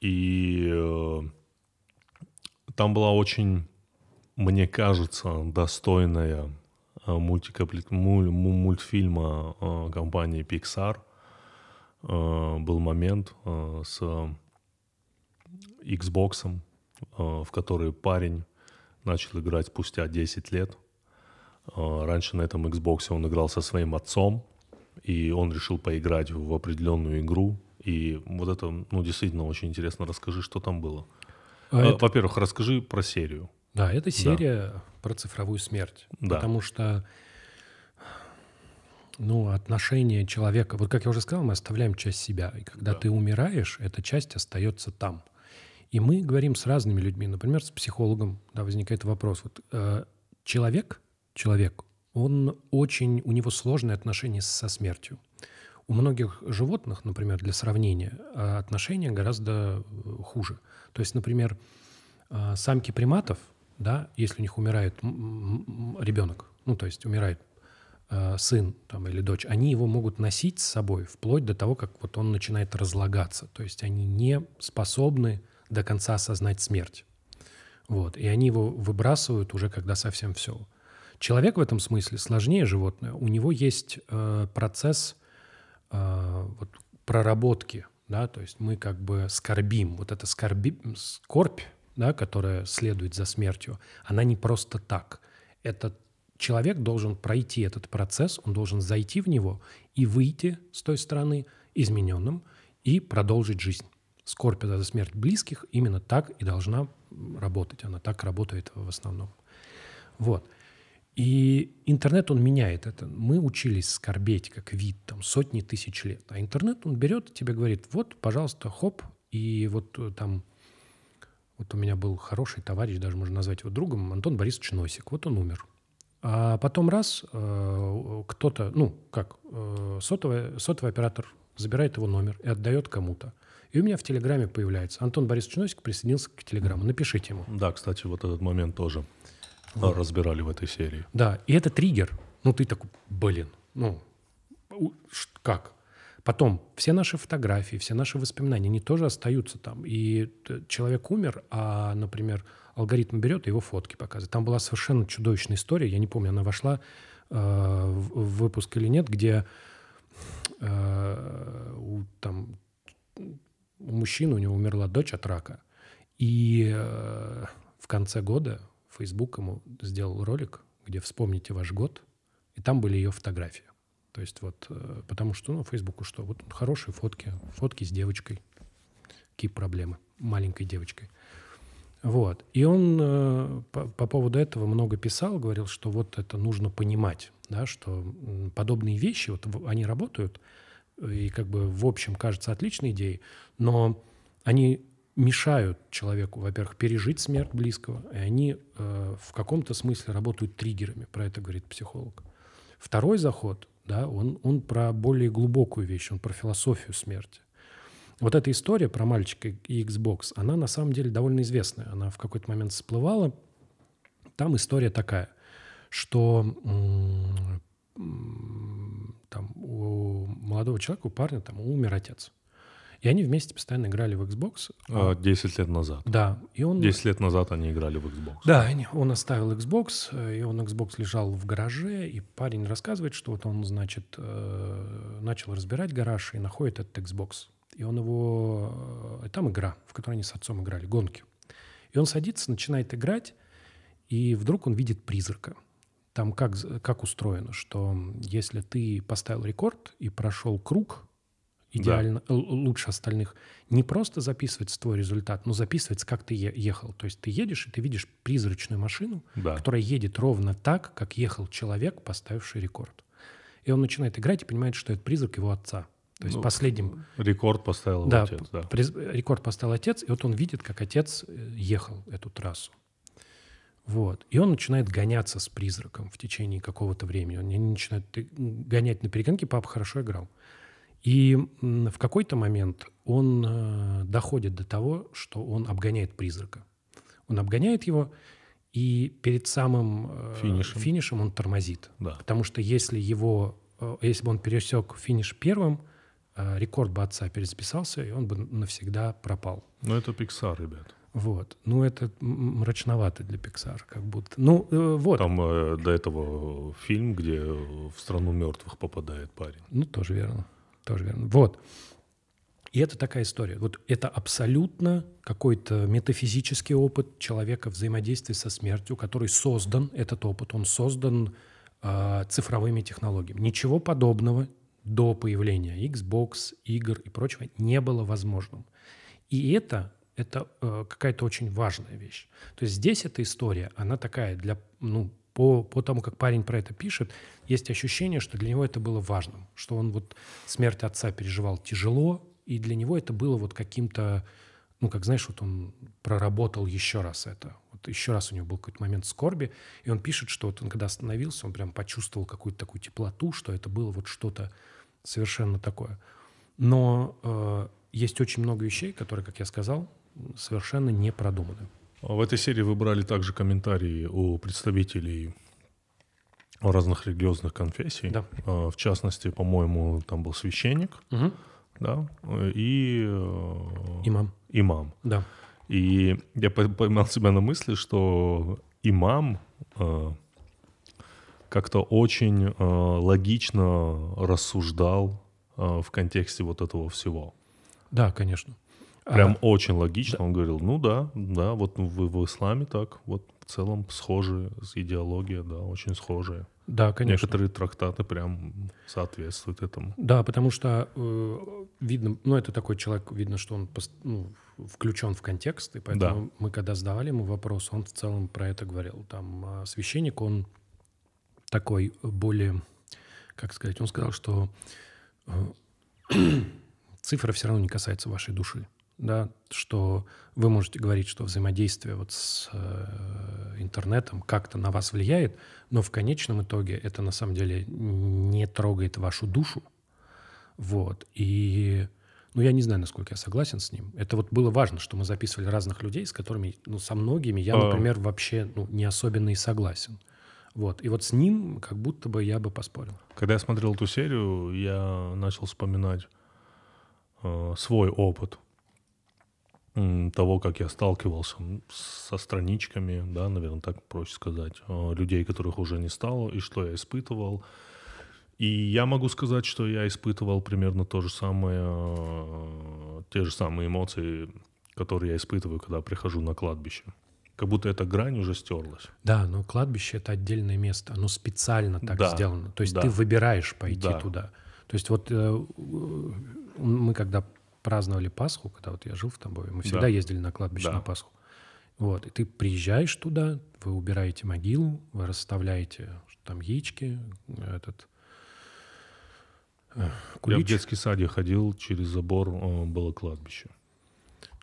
И э, там была очень, мне кажется, достойная э, мультикапли- муль- мультфильма э, компании Pixar. Э, был момент э, с Xbox, э, в который парень начал играть спустя 10 лет – Э, раньше на этом Xbox он играл со своим отцом, и он решил поиграть в определенную игру. И вот это, ну, действительно очень интересно. Расскажи, что там было. А э, это... Во-первых, расскажи про серию. Да, это серия да. про цифровую смерть. Да. Потому что ну, отношение человека. Вот как я уже сказал, мы оставляем часть себя. И когда да. ты умираешь, эта часть остается там. И мы говорим с разными людьми, например, с психологом, да, возникает вопрос: вот э, человек человек, он очень, у него сложные отношения со смертью. У многих животных, например, для сравнения, а, отношения гораздо э, хуже. То есть, например, а, самки приматов, да, если у них умирает ребенок, ну, то есть умирает а, сын там, или дочь, они его могут носить с собой вплоть до того, как вот он начинает разлагаться. То есть они не способны до конца осознать смерть. Вот. И они его выбрасывают уже, когда совсем все. Человек в этом смысле сложнее животное. У него есть э, процесс э, вот, проработки, да, то есть мы как бы скорбим. Вот эта скорби, скорбь, да, которая следует за смертью, она не просто так. Этот человек должен пройти этот процесс, он должен зайти в него и выйти с той стороны измененным и продолжить жизнь. Скорбь за смерть близких именно так и должна работать. Она так работает в основном. Вот. И интернет, он меняет это. Мы учились скорбеть как вид там сотни тысяч лет. А интернет, он берет и тебе говорит, вот, пожалуйста, хоп, и вот э, там вот у меня был хороший товарищ, даже можно назвать его другом, Антон Борисович Носик. Вот он умер. А потом раз э, кто-то, ну, как, э, сотовый, сотовый оператор забирает его номер и отдает кому-то. И у меня в Телеграме появляется. Антон Борисович Носик присоединился к Телеграму. Напишите ему. Да, кстати, вот этот момент тоже разбирали в этой серии. Да, и это триггер. Ну, ты такой, блин, ну, как? Потом, все наши фотографии, все наши воспоминания, они тоже остаются там. И э, человек умер, а, например, алгоритм берет и его фотки показывает. Там была совершенно чудовищная история, я не помню, она вошла э, в выпуск или нет, где э, у, там, у мужчины, у него умерла дочь от рака. И э, в конце года Facebook ему сделал ролик, где вспомните ваш год, и там были ее фотографии. То есть вот, э, потому что, ну, Фейсбуку что? Вот хорошие фотки, фотки с девочкой. Какие проблемы? Маленькой девочкой. Вот. И он э, по, по поводу этого много писал, говорил, что вот это нужно понимать, да, что подобные вещи, вот они работают, э, и как бы в общем кажется отличной идеей, но они мешают человеку, во-первых, пережить смерть близкого, и они э, в каком-то смысле работают триггерами, про это говорит психолог. Второй заход, да, он, он про более глубокую вещь, он про философию смерти. Вот эта история про мальчика и Xbox, она на самом деле довольно известная. Она в какой-то момент всплывала. Там история такая, что там, у молодого человека, у парня, там умер отец. И они вместе постоянно играли в Xbox. 10 а, лет назад. Да. И он... 10 лет назад они играли в Xbox. Да, он оставил Xbox, э, и он Xbox лежал в гараже, и парень рассказывает, что вот он, значит, э, начал разбирать гараж и находит этот Xbox. И он его... И э, там игра, в которой они с отцом играли, гонки. И он садится, начинает играть, и вдруг он видит призрака. Там как, как устроено, что если ты поставил рекорд и прошел круг, идеально, да. лучше остальных. Не просто записывается твой результат, но записывается, как ты ехал. То есть ты едешь, и ты видишь призрачную машину, да. которая едет ровно так, как ехал человек, поставивший рекорд. И он начинает играть и понимает, что это призрак его отца. То есть ну, последним... Рекорд поставил да, отец. Да, приз... рекорд поставил отец, и вот он видит, как отец э, ехал эту трассу. Вот. И он начинает гоняться с призраком в течение какого-то времени. Они начинают гонять на перегонке. Папа хорошо играл. И в какой-то момент он э, доходит до того, что он обгоняет призрака. Он обгоняет его, и перед самым э, финишем, финишем он тормозит. Да. Потому что если, его, э, если бы он пересек финиш первым, рекорд бы отца пересписался, и он бы навсегда пропал. Но ну, это Pixar, ребят. Вот. Ну, это мрачновато для Pixar, как будто. Ну, э, вот. Там э, до этого фильм, где в страну мертвых попадает парень. Ну, тоже верно. Тоже верно. Вот. И это такая история. Вот это абсолютно какой-то метафизический опыт человека взаимодействия со смертью, который создан, этот опыт, он создан э, цифровыми технологиями. Ничего подобного до появления Xbox, игр и прочего не было возможным. И это, это э, какая-то очень важная вещь. То есть здесь эта история, она такая для, ну, по, по тому, как парень про это пишет, есть ощущение, что для него это было важным, что он вот смерть отца переживал тяжело, и для него это было вот каким-то, ну, как знаешь, вот он проработал еще раз это. Вот еще раз у него был какой-то момент скорби, и он пишет, что вот он когда остановился, он прям почувствовал какую-то такую теплоту, что это было вот что-то совершенно такое. Но э, есть очень много вещей, которые, как я сказал, совершенно не продуманы. В этой серии вы брали также комментарии у представителей разных религиозных конфессий. Да. А, в частности, по-моему, там был священник, угу. да, и... Э, имам. Имам. Да. И я поймал себя на мысли, что имам э, как-то очень э, логично рассуждал в контексте вот этого всего. Да, конечно. Прям а, очень логично. Да. Он говорил, ну да, да, вот в, в исламе так, вот в целом схожие, с идеология, да, очень схожие. Да, конечно. Некоторые трактаты прям соответствуют этому. Да, потому что э, видно, ну это такой человек, видно, что он ну, включен в контекст, и поэтому да. мы когда задавали ему вопрос, он в целом про это говорил. Там э, священник, он такой более, как сказать, он сказал, что э, цифра все равно не касается вашей души да, что вы можете говорить, что взаимодействие вот с э, интернетом как-то на вас влияет, но в конечном итоге это на самом деле не трогает вашу душу. Вот. И, ну, я не знаю, насколько я согласен с ним. Это вот было важно, что мы записывали разных людей, с которыми, ну, со многими я, а. например, вообще ну, не особенно и согласен. Вот. И вот с ним как будто бы я бы поспорил. Когда я смотрел эту серию, я начал вспоминать э, свой опыт – того, как я сталкивался со страничками, да, наверное, так проще сказать, э, людей, которых уже не стало, и что я испытывал. И я могу сказать, что я испытывал примерно то же самое, э, те же самые эмоции, которые я испытываю, когда прихожу на кладбище. Как будто эта грань уже стерлась. Да, но кладбище — это отдельное место. Оно специально так да, сделано. То есть да. ты выбираешь пойти да. туда. То есть вот э, мы когда праздновали Пасху, когда вот я жил в Тамбове, мы всегда да. ездили на кладбище да. на Пасху. Вот, и ты приезжаешь туда, вы убираете могилу, вы расставляете там яички, этот э, кулич. Я в детский сад ходил, через забор э, было кладбище.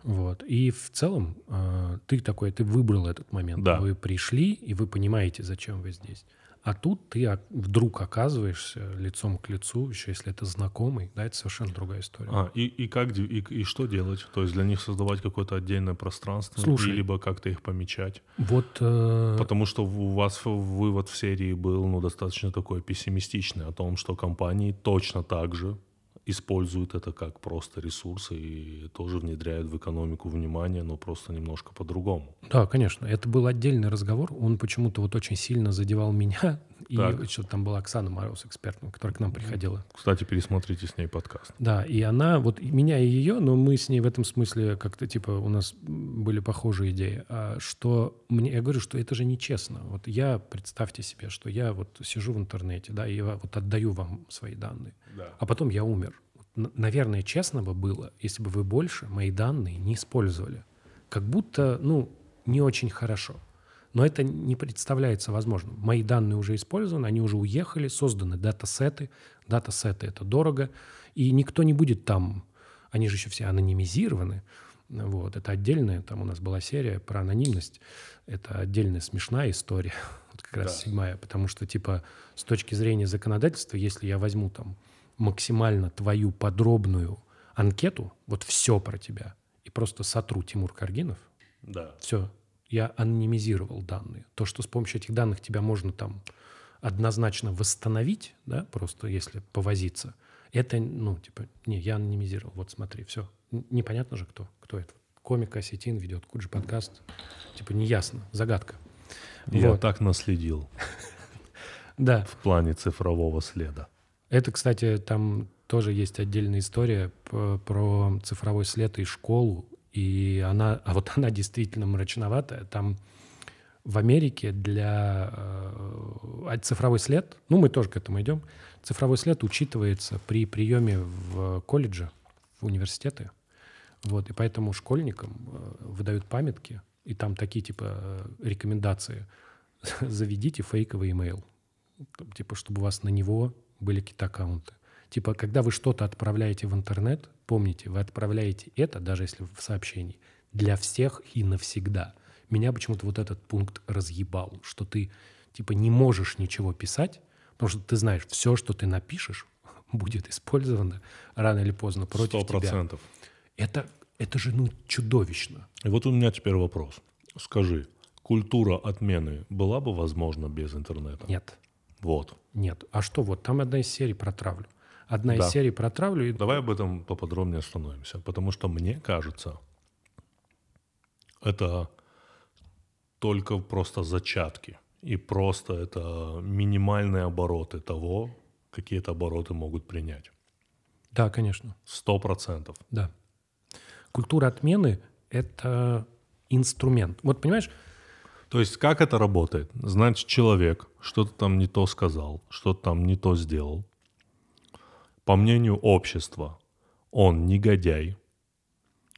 Вот. И в целом э, ты такой, ты выбрал этот момент. Да. Вы пришли, и вы понимаете, зачем вы здесь. А тут ты вдруг оказываешься лицом к лицу, еще если это знакомый, да, это совершенно другая история. А, и, и как, и, и что делать? То есть для них создавать какое-то отдельное пространство? Слушай. либо как-то их помечать? Вот... Э... Потому что у вас вывод в серии был, ну, достаточно такой пессимистичный о том, что компании точно так же используют это как просто ресурсы и тоже внедряют в экономику внимание, но просто немножко по-другому. Да, конечно. Это был отдельный разговор. Он почему-то вот очень сильно задевал меня, и так. еще там была Оксана Мороз, эксперт, которая к нам приходила. Кстати, пересмотрите с ней подкаст. Да, и она, вот меня и ее, но мы с ней в этом смысле как-то, типа, у нас были похожие идеи. А что мне, я говорю, что это же нечестно. Вот я, представьте себе, что я вот сижу в интернете, да, и я вот отдаю вам свои данные, да. а потом я умер. Наверное, честно бы было, если бы вы больше мои данные не использовали. Как будто, ну, не очень хорошо. Но это не представляется возможным. Мои данные уже использованы, они уже уехали, созданы датасеты. Датасеты — это дорого. И никто не будет там, они же еще все анонимизированы. Вот. Это отдельная, там у нас была серия про анонимность. Это отдельная смешная история, вот как раз да. седьмая. Потому что, типа, с точки зрения законодательства, если я возьму там максимально твою подробную анкету, вот все про тебя, и просто сотру Тимур Каргинов, да. все, я анонимизировал данные. То, что с помощью этих данных тебя можно там однозначно восстановить, да, просто если повозиться, это, ну, типа, не, я анонимизировал, вот смотри, все. Непонятно же, кто, кто это. Комик Осетин ведет Куджи подкаст. Типа, неясно, загадка. Я вот. так наследил. Да. В плане цифрового следа. Это, кстати, там тоже есть отдельная история про цифровой след и школу и она, а вот она действительно мрачноватая. Там в Америке для э, а, цифровой след, ну мы тоже к этому идем, цифровой след учитывается при приеме в колледжи, в университеты. Вот, и поэтому школьникам э, выдают памятки, и там такие типа э, рекомендации. Заведите фейковый имейл, типа, чтобы у вас на него были какие-то аккаунты. Типа, когда вы что-то отправляете в интернет, помните, вы отправляете это, даже если в сообщении, для всех и навсегда. Меня почему-то вот этот пункт разъебал, что ты, типа, не можешь ничего писать, потому что ты знаешь, все, что ты напишешь, будет использовано рано или поздно против 100%. тебя. Это, это же, ну, чудовищно. И вот у меня теперь вопрос. Скажи, культура отмены была бы возможна без интернета? Нет. Вот. Нет. А что вот? Там одна из серий про травлю одна да. из серий про травлю. Давай об этом поподробнее остановимся, потому что мне кажется, это только просто зачатки. И просто это минимальные обороты того, какие это обороты могут принять. Да, конечно. Сто процентов. Да. Культура отмены — это инструмент. Вот понимаешь, то есть как это работает? Значит, человек что-то там не то сказал, что-то там не то сделал. По мнению общества, он негодяй.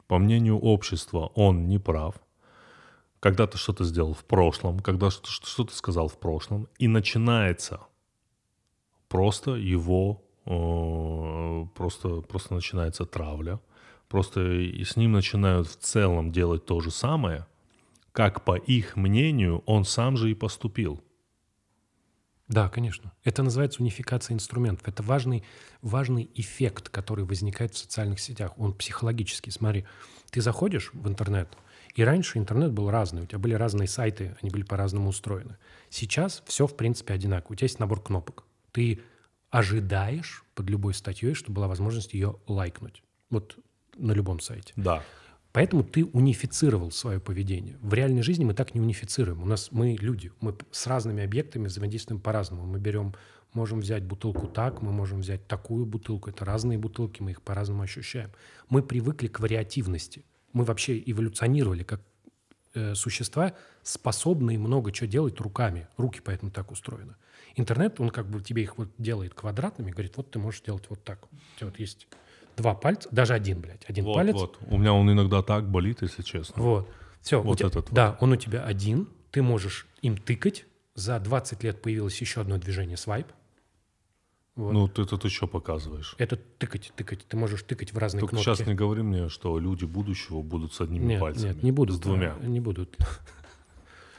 По мнению общества, он не прав. Когда ты что-то сделал в прошлом, когда что-то сказал в прошлом, и начинается просто его, э, просто, просто начинается травля. Просто и с ним начинают в целом делать то же самое, как по их мнению он сам же и поступил. Да, конечно. Это называется унификация инструментов. Это важный, важный эффект, который возникает в социальных сетях. Он психологический. Смотри, ты заходишь в интернет, и раньше интернет был разный. У тебя были разные сайты, они были по-разному устроены. Сейчас все, в принципе, одинаково. У тебя есть набор кнопок. Ты ожидаешь под любой статьей, что была возможность ее лайкнуть. Вот на любом сайте. Да. Поэтому ты унифицировал свое поведение. В реальной жизни мы так не унифицируем. У нас мы люди, мы с разными объектами взаимодействуем по-разному. Мы берем, можем взять бутылку так, мы можем взять такую бутылку. Это разные бутылки, мы их по-разному ощущаем. Мы привыкли к вариативности. Мы вообще эволюционировали как э, существа, способные много чего делать руками. Руки поэтому так устроены. Интернет, он как бы тебе их вот делает квадратными, говорит, вот ты можешь делать вот так. У тебя вот есть два пальца, даже один, блядь, один вот, палец. Вот. У меня он иногда так болит, если честно. Вот. Все. Вот тебя, этот. Да, вот. он у тебя один. Ты можешь им тыкать. За 20 лет появилось еще одно движение свайп. Вот. Ну, ты это еще показываешь? Это тыкать, тыкать. Ты можешь тыкать в разные Только кнопки. сейчас не говори мне, что люди будущего будут с одними нет, пальцами. Нет, не будут. С двумя. Да, не будут.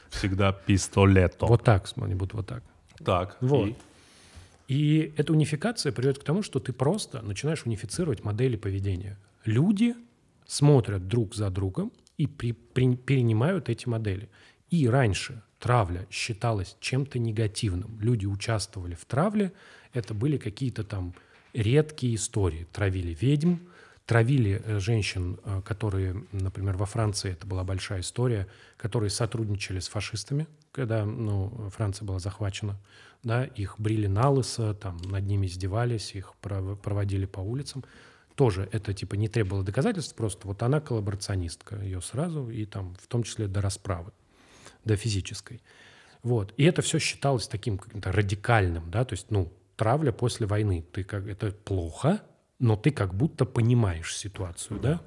Всегда пистолетом. Вот так, смотри, будут вот так. Так. Вот. И... И эта унификация приведет к тому, что ты просто начинаешь унифицировать модели поведения. Люди смотрят друг за другом и при, при, перенимают эти модели. И раньше травля считалась чем-то негативным. Люди участвовали в травле, это были какие-то там редкие истории. Травили ведьм, травили э, женщин, э, которые, например, во Франции, это была большая история, которые сотрудничали с фашистами, когда ну, Франция была захвачена, да, их брили на лысо, там, над ними издевались, их проводили по улицам. Тоже это типа не требовало доказательств, просто вот она коллаборационистка, ее сразу, и там в том числе до расправы, до физической. Вот. И это все считалось таким каким-то радикальным, да, то есть, ну, травля после войны, ты как, это плохо, но ты как будто понимаешь ситуацию, да?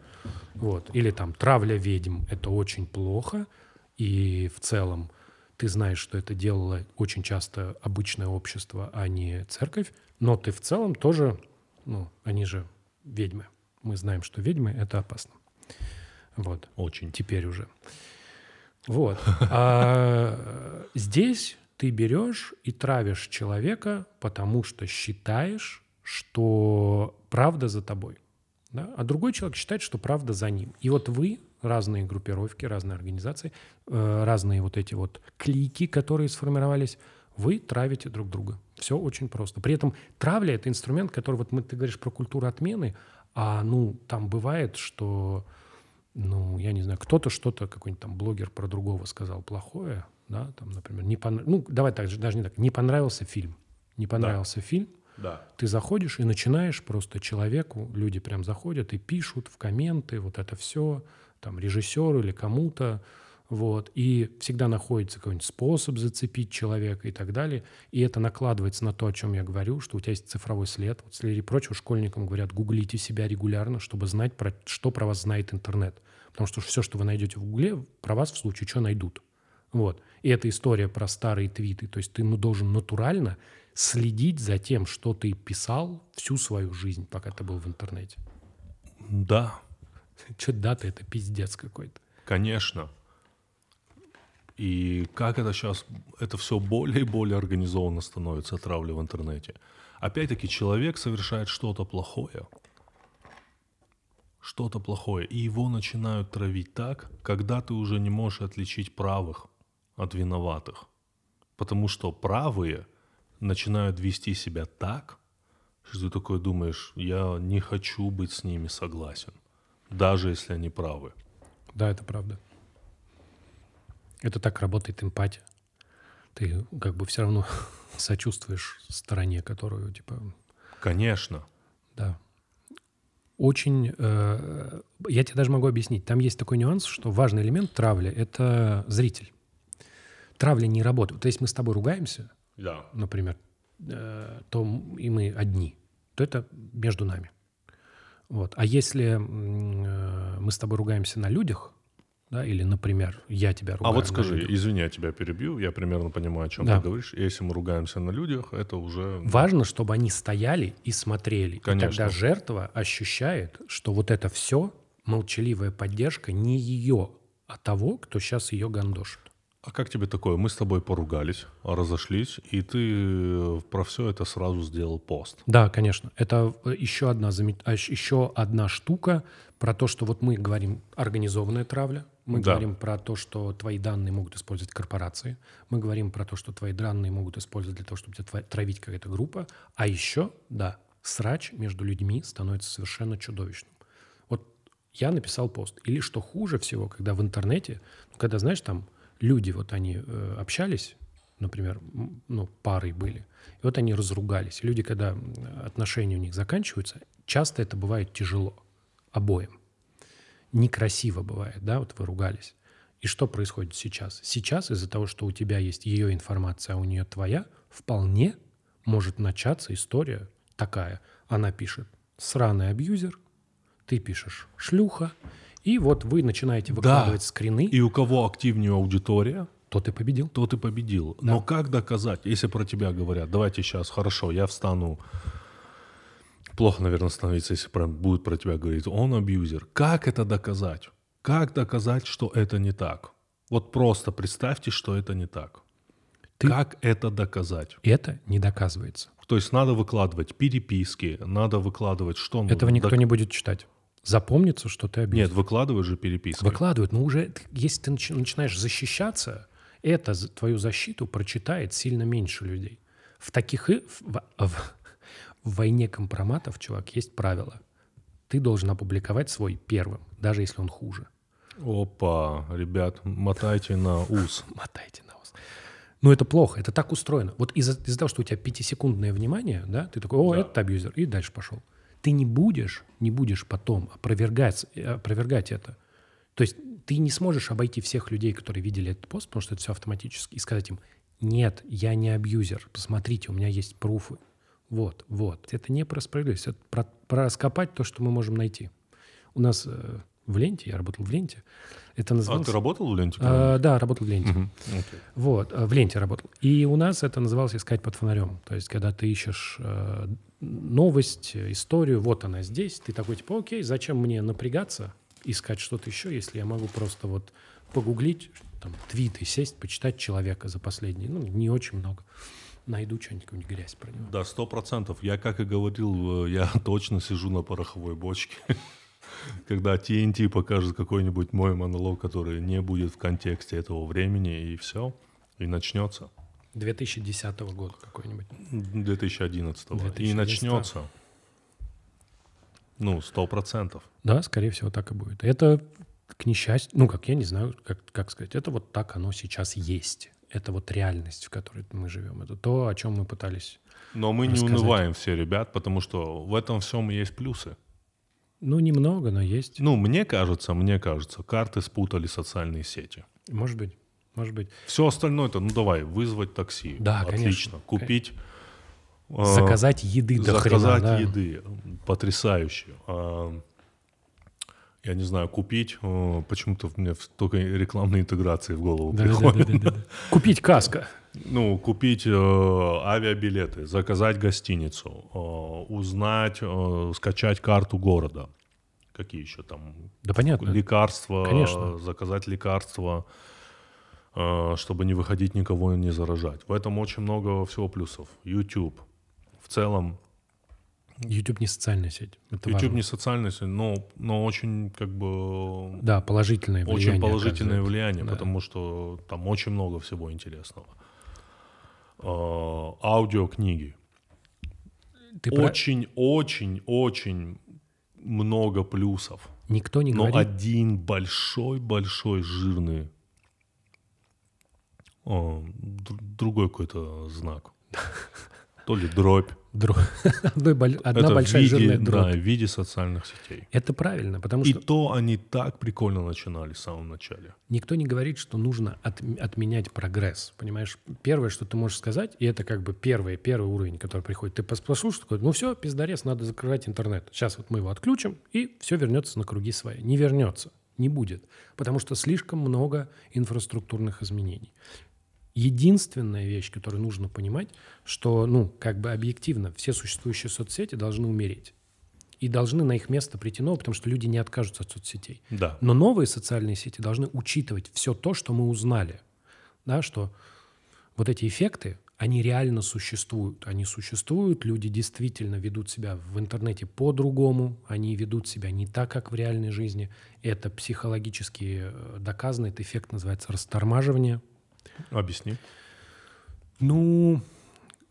Вот. Или там травля ведьм – это очень плохо, и в целом ты знаешь, что это делало очень часто обычное общество, а не церковь, но ты в целом тоже, ну, они же ведьмы. Мы знаем, что ведьмы — это опасно. Вот. Очень. Теперь уже. Вот. А здесь ты берешь и травишь человека, потому что считаешь, что правда за тобой. Да? А другой человек считает, что правда за ним. И вот вы разные группировки, разные организации, э, разные вот эти вот клики, которые сформировались, вы травите друг друга. Все очень просто. При этом травля — это инструмент, который, вот мы, ты говоришь про культуру отмены, а ну там бывает, что, ну я не знаю, кто-то что-то, какой-нибудь там блогер про другого сказал плохое, да, там, например, не понравился, ну давай так, же даже не так, не понравился фильм, не понравился да. фильм, да. Ты заходишь и начинаешь просто человеку, люди прям заходят и пишут в комменты вот это все, там, режиссеру или кому-то, вот, и всегда находится какой-нибудь способ зацепить человека и так далее, и это накладывается на то, о чем я говорю, что у тебя есть цифровой след, вот, среди прочего, школьникам говорят, гуглите себя регулярно, чтобы знать, про, что про вас знает интернет, потому что все, что вы найдете в гугле, про вас в случае чего найдут, вот, и эта история про старые твиты, то есть ты ну, должен натурально следить за тем, что ты писал всю свою жизнь, пока ты был в интернете. Да. Че дата это пиздец какой-то. Конечно. И как это сейчас, это все более и более организованно становится, травля в интернете. Опять-таки человек совершает что-то плохое. Что-то плохое. И его начинают травить так, когда ты уже не можешь отличить правых от виноватых. Потому что правые – начинают вести себя так, что ты такой думаешь, я не хочу быть с ними согласен, даже если они правы. Да, это правда. Это так работает эмпатия. Ты как бы все равно сочувствуешь стороне, которую типа... Конечно. Да. Очень... Э, я тебе даже могу объяснить. Там есть такой нюанс, что важный элемент травли — это зритель. Травли не работает. То есть мы с тобой ругаемся, да. например, э, то и мы одни, то это между нами. Вот. А если э, мы с тобой ругаемся на людях, да, или, например, я тебя ругаю. А вот скажи, извини, я тебя перебью, я примерно понимаю, о чем да. ты говоришь. Если мы ругаемся на людях, это уже... Важно, чтобы они стояли и смотрели. Конечно. И тогда жертва ощущает, что вот это все, молчаливая поддержка, не ее, а того, кто сейчас ее гандошит. А как тебе такое? Мы с тобой поругались, разошлись, и ты э, про все это сразу сделал пост. Да, конечно. Это э, еще одна, замет... А, еще одна штука про то, что вот мы говорим организованная травля, мы да. говорим про то, что твои данные могут использовать корпорации, мы говорим про то, что твои данные могут использовать для того, чтобы тебя травить какая-то группа, а еще, да, срач между людьми становится совершенно чудовищным Вот я написал пост. Или что хуже всего, когда в интернете, ну, когда, знаешь, там люди, вот они э, общались, например, ну, парой были, и вот они разругались. Люди, когда отношения у них заканчиваются, часто это бывает тяжело обоим. Некрасиво бывает, да, вот вы ругались. И что происходит сейчас? Сейчас из-за того, что у тебя есть ее информация, а у нее твоя, вполне может начаться история такая. Она пишет «сраный абьюзер», ты пишешь «шлюха», и вот вы начинаете выкладывать да. скрины. И у кого активнее аудитория, то ты победил. То ты победил. Да. Но как доказать, если про тебя говорят, давайте сейчас, хорошо, я встану. Плохо, наверное, становится, если прям будет про тебя говорить, он абьюзер. Как это доказать? Как доказать, что это не так? Вот просто представьте, что это не так. Ты... Как это доказать? Это не доказывается. То есть надо выкладывать переписки, надо выкладывать что... Этого ну, никто док... не будет читать запомнится, что ты обидел. Нет, выкладывают же переписку. Выкладывают, но ну, уже если ты начинаешь защищаться, это твою защиту прочитает сильно меньше людей. В таких в, в, в, в войне компроматов, чувак, есть правило. Ты должен опубликовать свой первым, даже если он хуже. Опа, ребят, мотайте на ус. Мотайте на ус. Но ну, это плохо, это так устроено. Вот из-за из того, что у тебя пятисекундное внимание, да, ты такой, о, да. этот абьюзер, и дальше пошел ты не будешь, не будешь потом опровергать, опровергать это. То есть ты не сможешь обойти всех людей, которые видели этот пост, потому что это все автоматически, и сказать им, нет, я не абьюзер, посмотрите, у меня есть пруфы. Вот, вот. Это не про справедливость, это про, про раскопать то, что мы можем найти. У нас э, в ленте, я работал в ленте. Это а называлось... А ты работал в ленте? А, да, работал в ленте. Угу. Вот, э, в ленте работал. И у нас это называлось искать под фонарем. То есть, когда ты ищешь э, новость, историю, вот она здесь. Ты такой, типа, окей, зачем мне напрягаться, искать что-то еще, если я могу просто вот погуглить, там, твиты сесть, почитать человека за последние, ну, не очень много. Найду что-нибудь, какую-нибудь грязь про него. Да, сто процентов. Я, как и говорил, э, я точно сижу на пороховой бочке. Когда TNT покажет какой-нибудь мой монолог, который не будет в контексте этого времени, и все, и начнется. 2010 года какой-нибудь. 2011. 2011. И начнется. Ну, сто процентов. Да, скорее всего, так и будет. Это к несчастью, ну, как я не знаю, как, как сказать, это вот так оно сейчас есть. Это вот реальность, в которой мы живем. Это то, о чем мы пытались Но мы рассказать. не унываем все, ребят, потому что в этом всем есть плюсы. Ну, немного, но есть. Ну, мне кажется, мне кажется, карты спутали социальные сети. Может быть. Может быть. Все остальное это, ну давай, вызвать такси. Да, Отлично. конечно. Купить. Э, заказать еды до Заказать хрена, да. еды. Потрясающе. А, я не знаю, купить. Э, почему-то у меня только рекламные интеграции в голову да, приходят. Да, да, да, да. Купить каска. Ну, купить э, авиабилеты, заказать гостиницу, узнать, скачать карту города. Какие еще там? Да понятно. Лекарства. Конечно. Заказать лекарства. Э, чтобы не выходить никого и не заражать. В этом очень много всего плюсов. YouTube. В целом... YouTube не социальная сеть. Это YouTube важно. не социальная сеть, но, но очень как бы... Да, положительное влияние. Очень положительное оказывает. влияние, да. потому что там очень много всего интересного. Э, аудиокниги. Очень-очень-очень про... Очень, очень много плюсов. Никто не но говорит... Но один большой-большой жирный другой какой-то знак. То ли дробь. одна большая виде, жирная дробь. Да, в виде социальных сетей. Это правильно, потому что... И то они так прикольно начинали в самом начале. Никто не говорит, что нужно отменять прогресс. Понимаешь, первое, что ты можешь сказать, и это как бы первый, первый уровень, который приходит. Ты послушал, что такое, ну все, пиздарец, надо закрывать интернет. Сейчас вот мы его отключим, и все вернется на круги свои. Не вернется не будет, потому что слишком много инфраструктурных изменений единственная вещь, которую нужно понимать, что, ну, как бы объективно, все существующие соцсети должны умереть. И должны на их место прийти новые, потому что люди не откажутся от соцсетей. Да. Но новые социальные сети должны учитывать все то, что мы узнали. Да, что вот эти эффекты, они реально существуют. Они существуют, люди действительно ведут себя в интернете по-другому, они ведут себя не так, как в реальной жизни. Это психологически э, доказано, этот эффект называется растормаживание Объясни. Ну,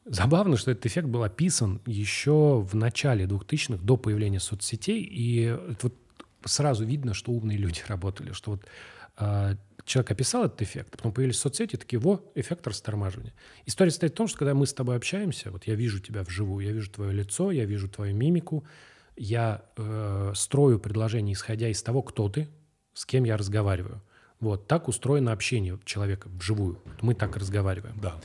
забавно, что этот эффект был описан еще в начале 2000-х, до появления соцсетей, и вот сразу видно, что умные люди работали, что вот а, человек описал этот эффект, потом появились соцсети, такие, во, эффект растормаживания. История состоит в том, что когда мы с тобой общаемся, вот я вижу тебя вживую, я вижу твое лицо, я вижу твою мимику, я э, строю предложение, исходя из того, кто ты, с кем я разговариваю. Вот так устроено общение человека вживую. Мы так разговариваем. Да.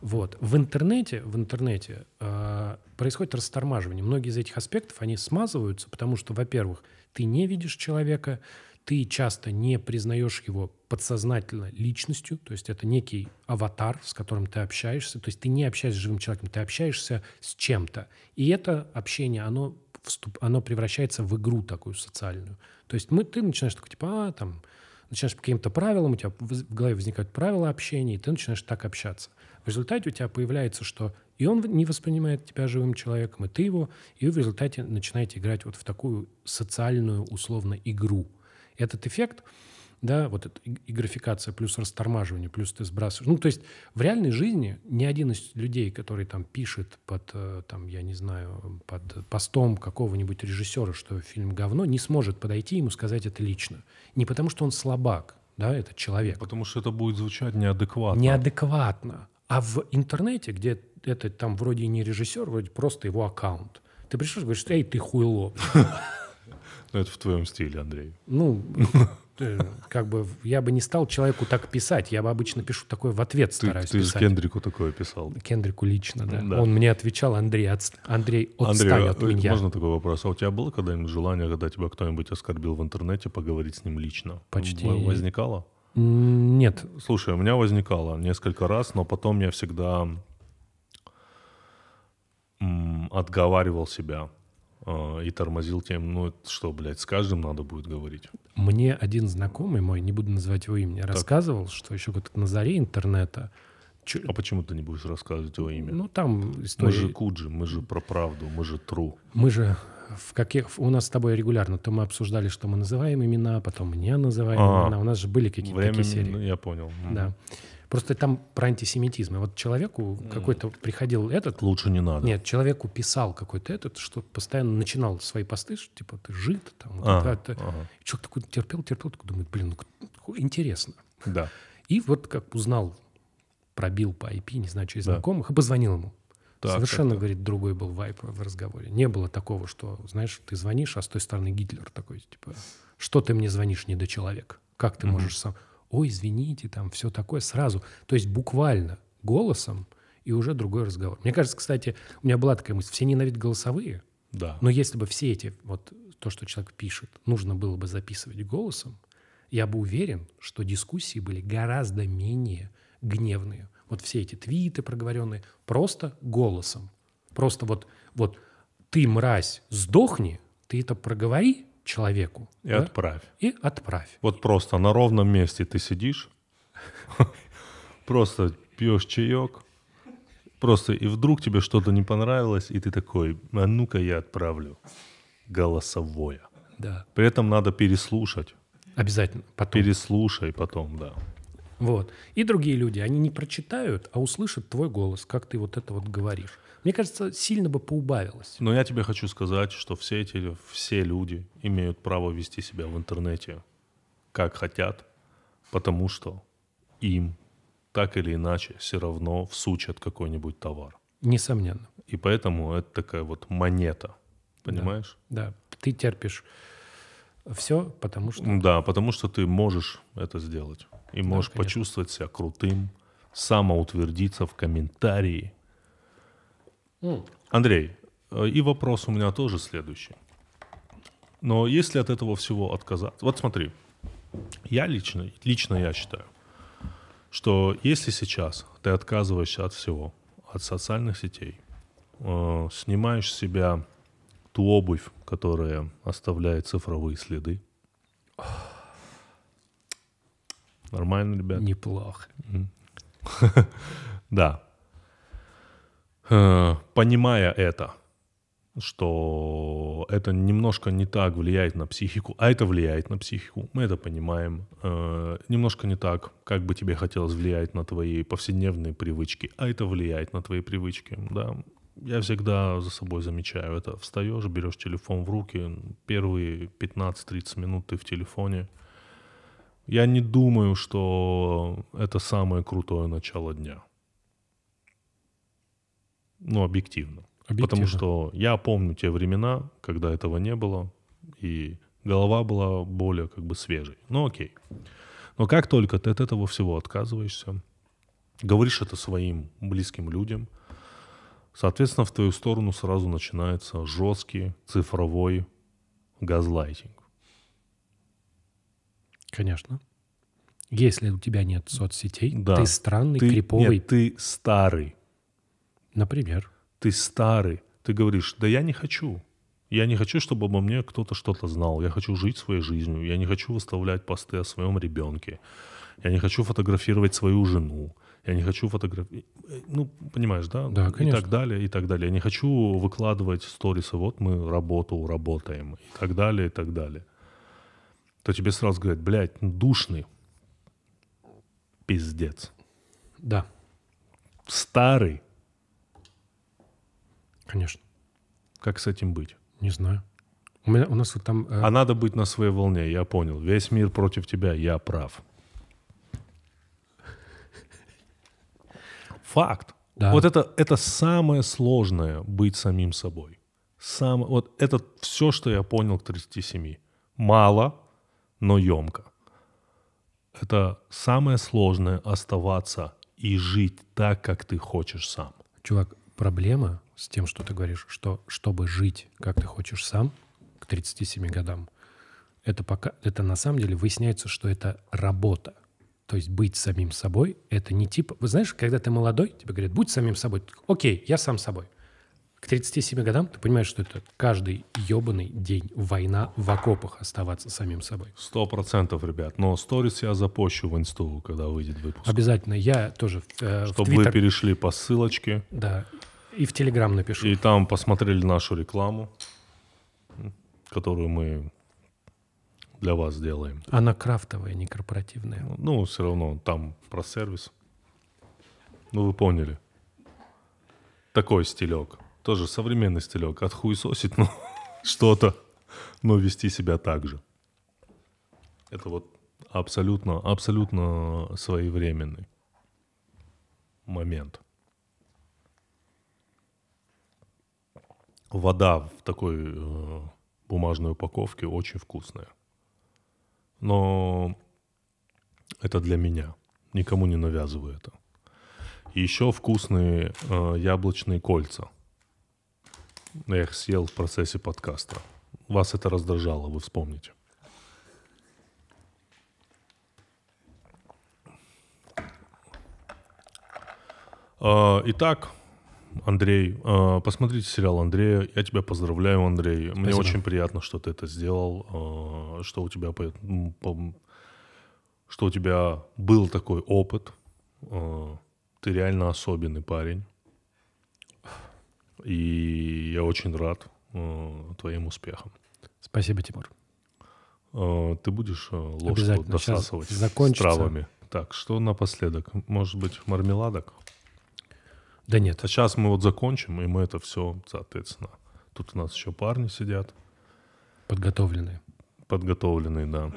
Вот. В интернете, в интернете э, происходит растормаживание. Многие из этих аспектов, они смазываются, потому что, во-первых, ты не видишь человека, ты часто не признаешь его подсознательно личностью, то есть это некий аватар, с которым ты общаешься, то есть ты не общаешься с живым человеком, ты общаешься с чем-то. И это общение, оно, вступ, оно превращается в игру такую социальную. То есть мы, ты начинаешь такой, типа, а, там, начинаешь по каким-то правилам, у тебя в голове возникают правила общения, и ты начинаешь так общаться. В результате у тебя появляется, что и он не воспринимает тебя живым человеком, и ты его, и вы в результате начинаете играть вот в такую социальную, условно, игру. Этот эффект, да, вот это и графикация плюс растормаживание, плюс ты сбрасываешь. Ну, то есть в реальной жизни ни один из людей, который там пишет под, э, там, я не знаю, под постом какого-нибудь режиссера, что фильм говно, не сможет подойти ему сказать это лично. Не потому, что он слабак, да, этот человек. Потому что это будет звучать неадекватно. Неадекватно. А в интернете, где этот там вроде не режиссер, вроде просто его аккаунт, ты пришел и говоришь, эй, ты хуйло. Ну, это в твоем стиле, Андрей. Ну, Э, как бы я бы не стал человеку так писать. Я бы обычно пишу такое в ответ стараюсь ты, ты писать. Ты Кендрику такое писал. Кендрику лично, да. да. Он мне отвечал, Андрей, от, Андрей отстань Андрей, от а, меня. Э, можно такой вопрос? А у тебя было когда-нибудь желание, когда тебя кто-нибудь оскорбил в интернете, поговорить с ним лично? Почти. Возникало? Нет. Слушай, у меня возникало несколько раз, но потом я всегда отговаривал себя. А, и тормозил тем, ну что, блядь, с каждым надо будет говорить. Мне один знакомый мой, не буду называть его имя, рассказывал, что еще как на заре интернета... Чё... А почему ты не будешь рассказывать его имя? Ну там история... Мы же Куджи, мы же про правду, мы же тру. Мы же в каких... У нас с тобой регулярно, то мы обсуждали, что мы называем имена, потом не называем а, имена. У нас же были какие-то время... такие серии. Я понял. Да. Mm. Просто там про антисемитизм. И вот человеку mm. какой-то приходил этот... Лучше не надо. Нет, человеку писал какой-то этот, что постоянно начинал свои посты, что типа ты жид, там, а, вот, это, ага. И человек такой терпел, терпел, такой думает, блин, ну, интересно. Да. И вот как узнал, пробил по IP, не знаю, через да. знакомых, и позвонил ему. Так, Совершенно, так, говорит, другой был вайп в разговоре. Не было такого, что, знаешь, ты звонишь, а с той стороны Гитлер такой, типа, что ты мне звонишь, не до человека, Как ты mm-hmm. можешь сам ой, извините, там все такое сразу. То есть буквально голосом и уже другой разговор. Мне кажется, кстати, у меня была такая мысль, все ненавидят голосовые, да. но если бы все эти, вот то, что человек пишет, нужно было бы записывать голосом, я бы уверен, что дискуссии были гораздо менее гневные. Вот все эти твиты проговоренные просто голосом. Просто вот, вот ты, мразь, сдохни, ты это проговори, человеку. И да? отправь. И отправь. Вот просто на ровном месте ты сидишь, просто пьешь чаек, просто и вдруг тебе что-то не понравилось, и ты такой, а ну-ка я отправлю голосовое. Да. При этом надо переслушать. Обязательно. Потом. Переслушай потом, да. Вот. И другие люди, они не прочитают, а услышат твой голос, как ты вот это вот говоришь. Мне кажется, сильно бы поубавилось. Но я тебе хочу сказать, что все эти, все люди имеют право вести себя в интернете как хотят, потому что им так или иначе все равно всучат какой-нибудь товар. Несомненно. И поэтому это такая вот монета, понимаешь? Да, да. ты терпишь все, потому что... Да, потому что ты можешь это сделать. И можешь конечно. почувствовать себя крутым, самоутвердиться в комментарии. Mm. Андрей, э, и вопрос у меня тоже следующий. Но если от этого всего отказаться... Вот смотри, я лично, лично я считаю, что если сейчас ты отказываешься от всего, от социальных сетей, э, снимаешь с себя ту обувь, которая оставляет цифровые следы, Нормально, ребят. Неплохо. Да. Э, понимая это, что это немножко не так влияет на психику, а это влияет на психику, мы это понимаем. Э, немножко не так, как бы тебе хотелось влиять на твои повседневные привычки, а это влияет на твои привычки, да. Я всегда за собой замечаю это. Встаешь, берешь телефон в руки, первые 15-30 минут ты в телефоне – я не думаю, что это самое крутое начало дня. Ну, объективно. объективно. Потому что я помню те времена, когда этого не было, и голова была более как бы свежей. Ну, окей. Но как только ты от этого всего отказываешься, говоришь это своим близким людям, соответственно, в твою сторону сразу начинается жесткий цифровой газлайтинг. Конечно. Если у тебя нет соцсетей, да. ты странный, ты, криповый. Нет, ты старый. Например? Ты старый. Ты говоришь, да я не хочу. Я не хочу, чтобы обо мне кто-то что-то знал. Я хочу жить своей жизнью. Я не хочу выставлять посты о своем ребенке. Я не хочу фотографировать свою жену. Я не хочу фотографировать... Э, ну, понимаешь, да? Да, конечно. И так далее, и так далее. Я не хочу выкладывать сторисы. Вот мы работу работаем. И так далее, и так далее то тебе сразу говорят, блядь, ну, душный. Пиздец. Да. Старый. Конечно. Как с этим быть? Не знаю. У, меня, у нас вот там... Э... А надо быть на своей волне, я понял. Весь мир против тебя, я прав. Факт. Да. Вот это, это самое сложное быть самим собой. Сам, вот это все, что я понял к 37. Мало, но емко. Это самое сложное – оставаться и жить так, как ты хочешь сам. Чувак, проблема с тем, что ты говоришь, что чтобы жить, как ты хочешь сам, к 37 годам, это пока, это на самом деле выясняется, что это работа. То есть быть самим собой, это не типа... Вы знаешь, когда ты молодой, тебе говорят, будь самим собой. Окей, я сам собой. К 37 годам ты понимаешь, что это каждый ебаный день война в окопах оставаться самим собой. Сто процентов, ребят. Но сторис я запущу в инсту, когда выйдет выпуск. Обязательно. Я тоже э, Чтобы Twitter... вы перешли по ссылочке. Да. И в Телеграм напишу. И там посмотрели нашу рекламу, которую мы для вас сделаем. Она крафтовая, не корпоративная. Ну, все равно там про сервис. Ну, вы поняли. Такой стилек тоже современный стилек, отхуесосить, ну, что-то, но вести себя так же. Это вот абсолютно, абсолютно своевременный момент. Вода в такой э, бумажной упаковке очень вкусная. Но это для меня. Никому не навязываю это. еще вкусные э, яблочные кольца – Эх, съел в процессе подкаста. Вас это раздражало, вы вспомните. А, итак, Андрей, а, посмотрите сериал Андрея. Я тебя поздравляю, Андрей. Спасибо. Мне очень приятно, что ты это сделал, а, что у тебя что у тебя был такой опыт. Ты реально особенный парень. И я очень рад э, твоим успехам. Спасибо, Тимур. Э, ты будешь э, ложку досасывать с травами. Так, что напоследок? Может быть, мармеладок? Да нет. А сейчас мы вот закончим, и мы это все, соответственно. Тут у нас еще парни сидят. Подготовленные. Подготовленные, да.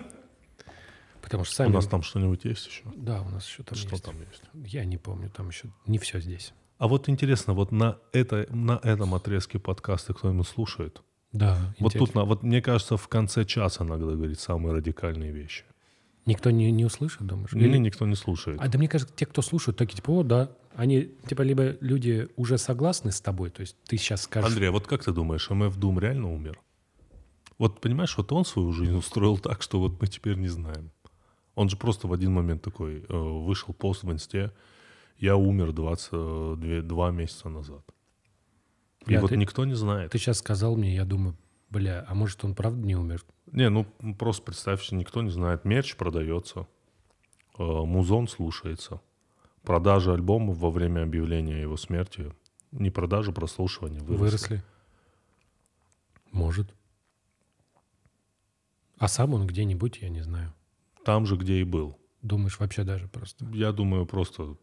Потому что сами... У нас там что-нибудь есть еще? Да, у нас еще там Что есть. там есть? Я не помню, там еще не все здесь. А вот интересно, вот на, это, на этом отрезке подкаста кто-нибудь слушает? Да. Вот интересно. тут, на, вот мне кажется, в конце часа иногда говорит самые радикальные вещи. Никто не, не услышит, думаешь? Или, Или никто не слушает. А да мне кажется, те, кто слушают, такие типа, о, да. Они, типа, либо люди уже согласны с тобой, то есть ты сейчас скажешь... Андрей, а вот как ты думаешь, МФ Дум реально умер? Вот понимаешь, вот он свою жизнь устроил так, что вот мы теперь не знаем. Он же просто в один момент такой э, вышел пост в инсте, я умер 22, 2 э, месяца назад. И бля, вот ты, никто не знает. Ты сейчас сказал мне, я думаю, бля, а может он правда не умер? Не, ну просто представь, что никто не знает. Мерч продается, э, музон слушается. Продажи альбомов во время объявления его смерти, не продажи, прослушивания выросли. Выросли. Может. А сам он где-нибудь, я не знаю. Там же, где и был. Думаешь, вообще даже просто? Я думаю, просто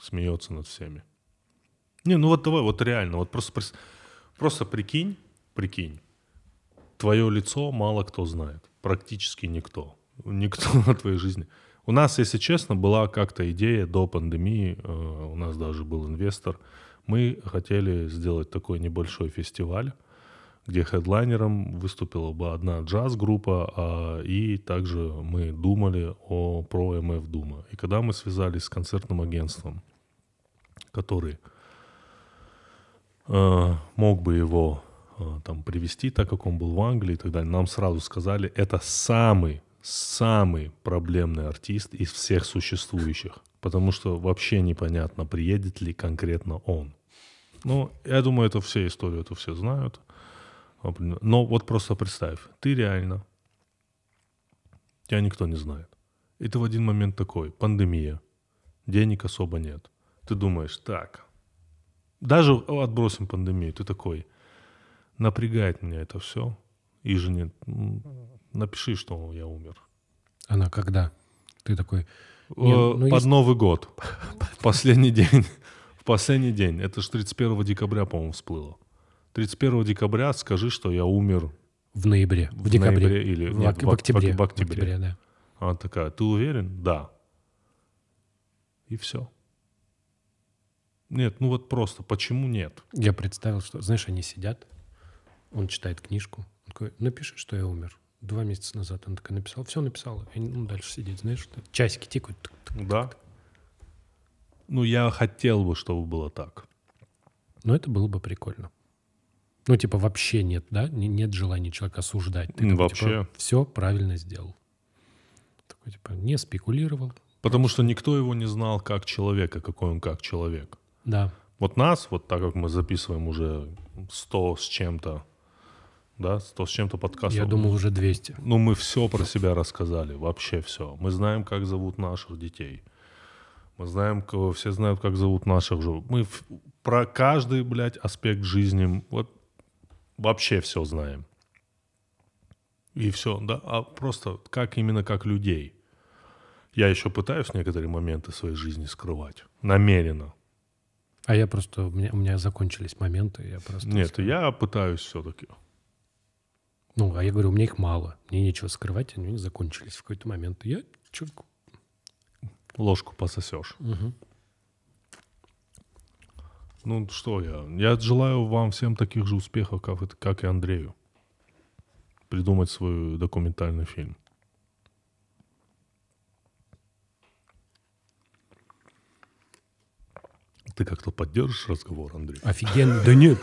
смеется над всеми. Не, ну вот давай, вот реально, вот просто, просто прикинь, прикинь, твое лицо мало кто знает, практически никто, никто на твоей жизни. У нас, если честно, была как-то идея до пандемии, э, у нас даже был инвестор, мы хотели сделать такой небольшой фестиваль, где хедлайнером выступила бы одна джаз-группа, а, и также мы думали о, про МФ Дума. И когда мы связались с концертным агентством, который э, мог бы его э, там привести, так как он был в Англии и так далее, нам сразу сказали, это самый самый проблемный артист из всех существующих, потому что вообще непонятно, приедет ли конкретно он. Ну, я думаю, это все историю, это все знают. Но вот просто представь, ты реально, тебя никто не знает. И ты в один момент такой, пандемия, денег особо нет ты думаешь, так, даже отбросим пандемию, ты такой, напрягает меня это все, и жене, напиши, что я умер. Она когда? Ты такой... Э, нет, ну, Под есть... Новый год. В последний день. В последний день. Это же 31 декабря, по-моему, всплыло. 31 декабря скажи, что я умер... В ноябре. В, в декабре. Ноябре или... В, нет, в, в октябре. В октябре, в октябре да. Она такая, ты уверен? Да. И все. Нет, ну вот просто, почему нет? Я представил, что, знаешь, они сидят, он читает книжку, он такой, напиши, что я умер. Два месяца назад он такой написал, все написал, и ну дальше сидит, знаешь, что? часики тикают. Тык -тык -тык да. Ну, я хотел бы, чтобы было так. Но это было бы прикольно. Ну, типа, вообще нет, да? Нет желания человека осуждать. Ты ну, такой, вообще. Типа, все правильно сделал. Такой, типа, не спекулировал. Потому что никто его не знал как человека, какой он как человек. Да. Вот нас, вот так как мы записываем уже 100 с чем-то, да, 100 с чем-то подкастов. Я думал, уже 200. Ну, мы все про себя рассказали, вообще все. Мы знаем, как зовут наших детей. Мы знаем, все знают, как зовут наших же. Мы про каждый, блядь, аспект жизни вот вообще все знаем. И все, да, а просто как именно как людей. Я еще пытаюсь некоторые моменты своей жизни скрывать. Намеренно. А я просто, у меня, у меня закончились моменты, я просто... Нет, я пытаюсь все-таки. Ну, а я говорю, у меня их мало, мне нечего скрывать, они закончились в какой-то момент. Я четко... Ложку пососешь. Угу. Ну, что я? Я желаю вам всем таких же успехов, как, как и Андрею. Придумать свой документальный фильм. Ты как-то поддержишь разговор, Андрей? Офигенно. Да нет.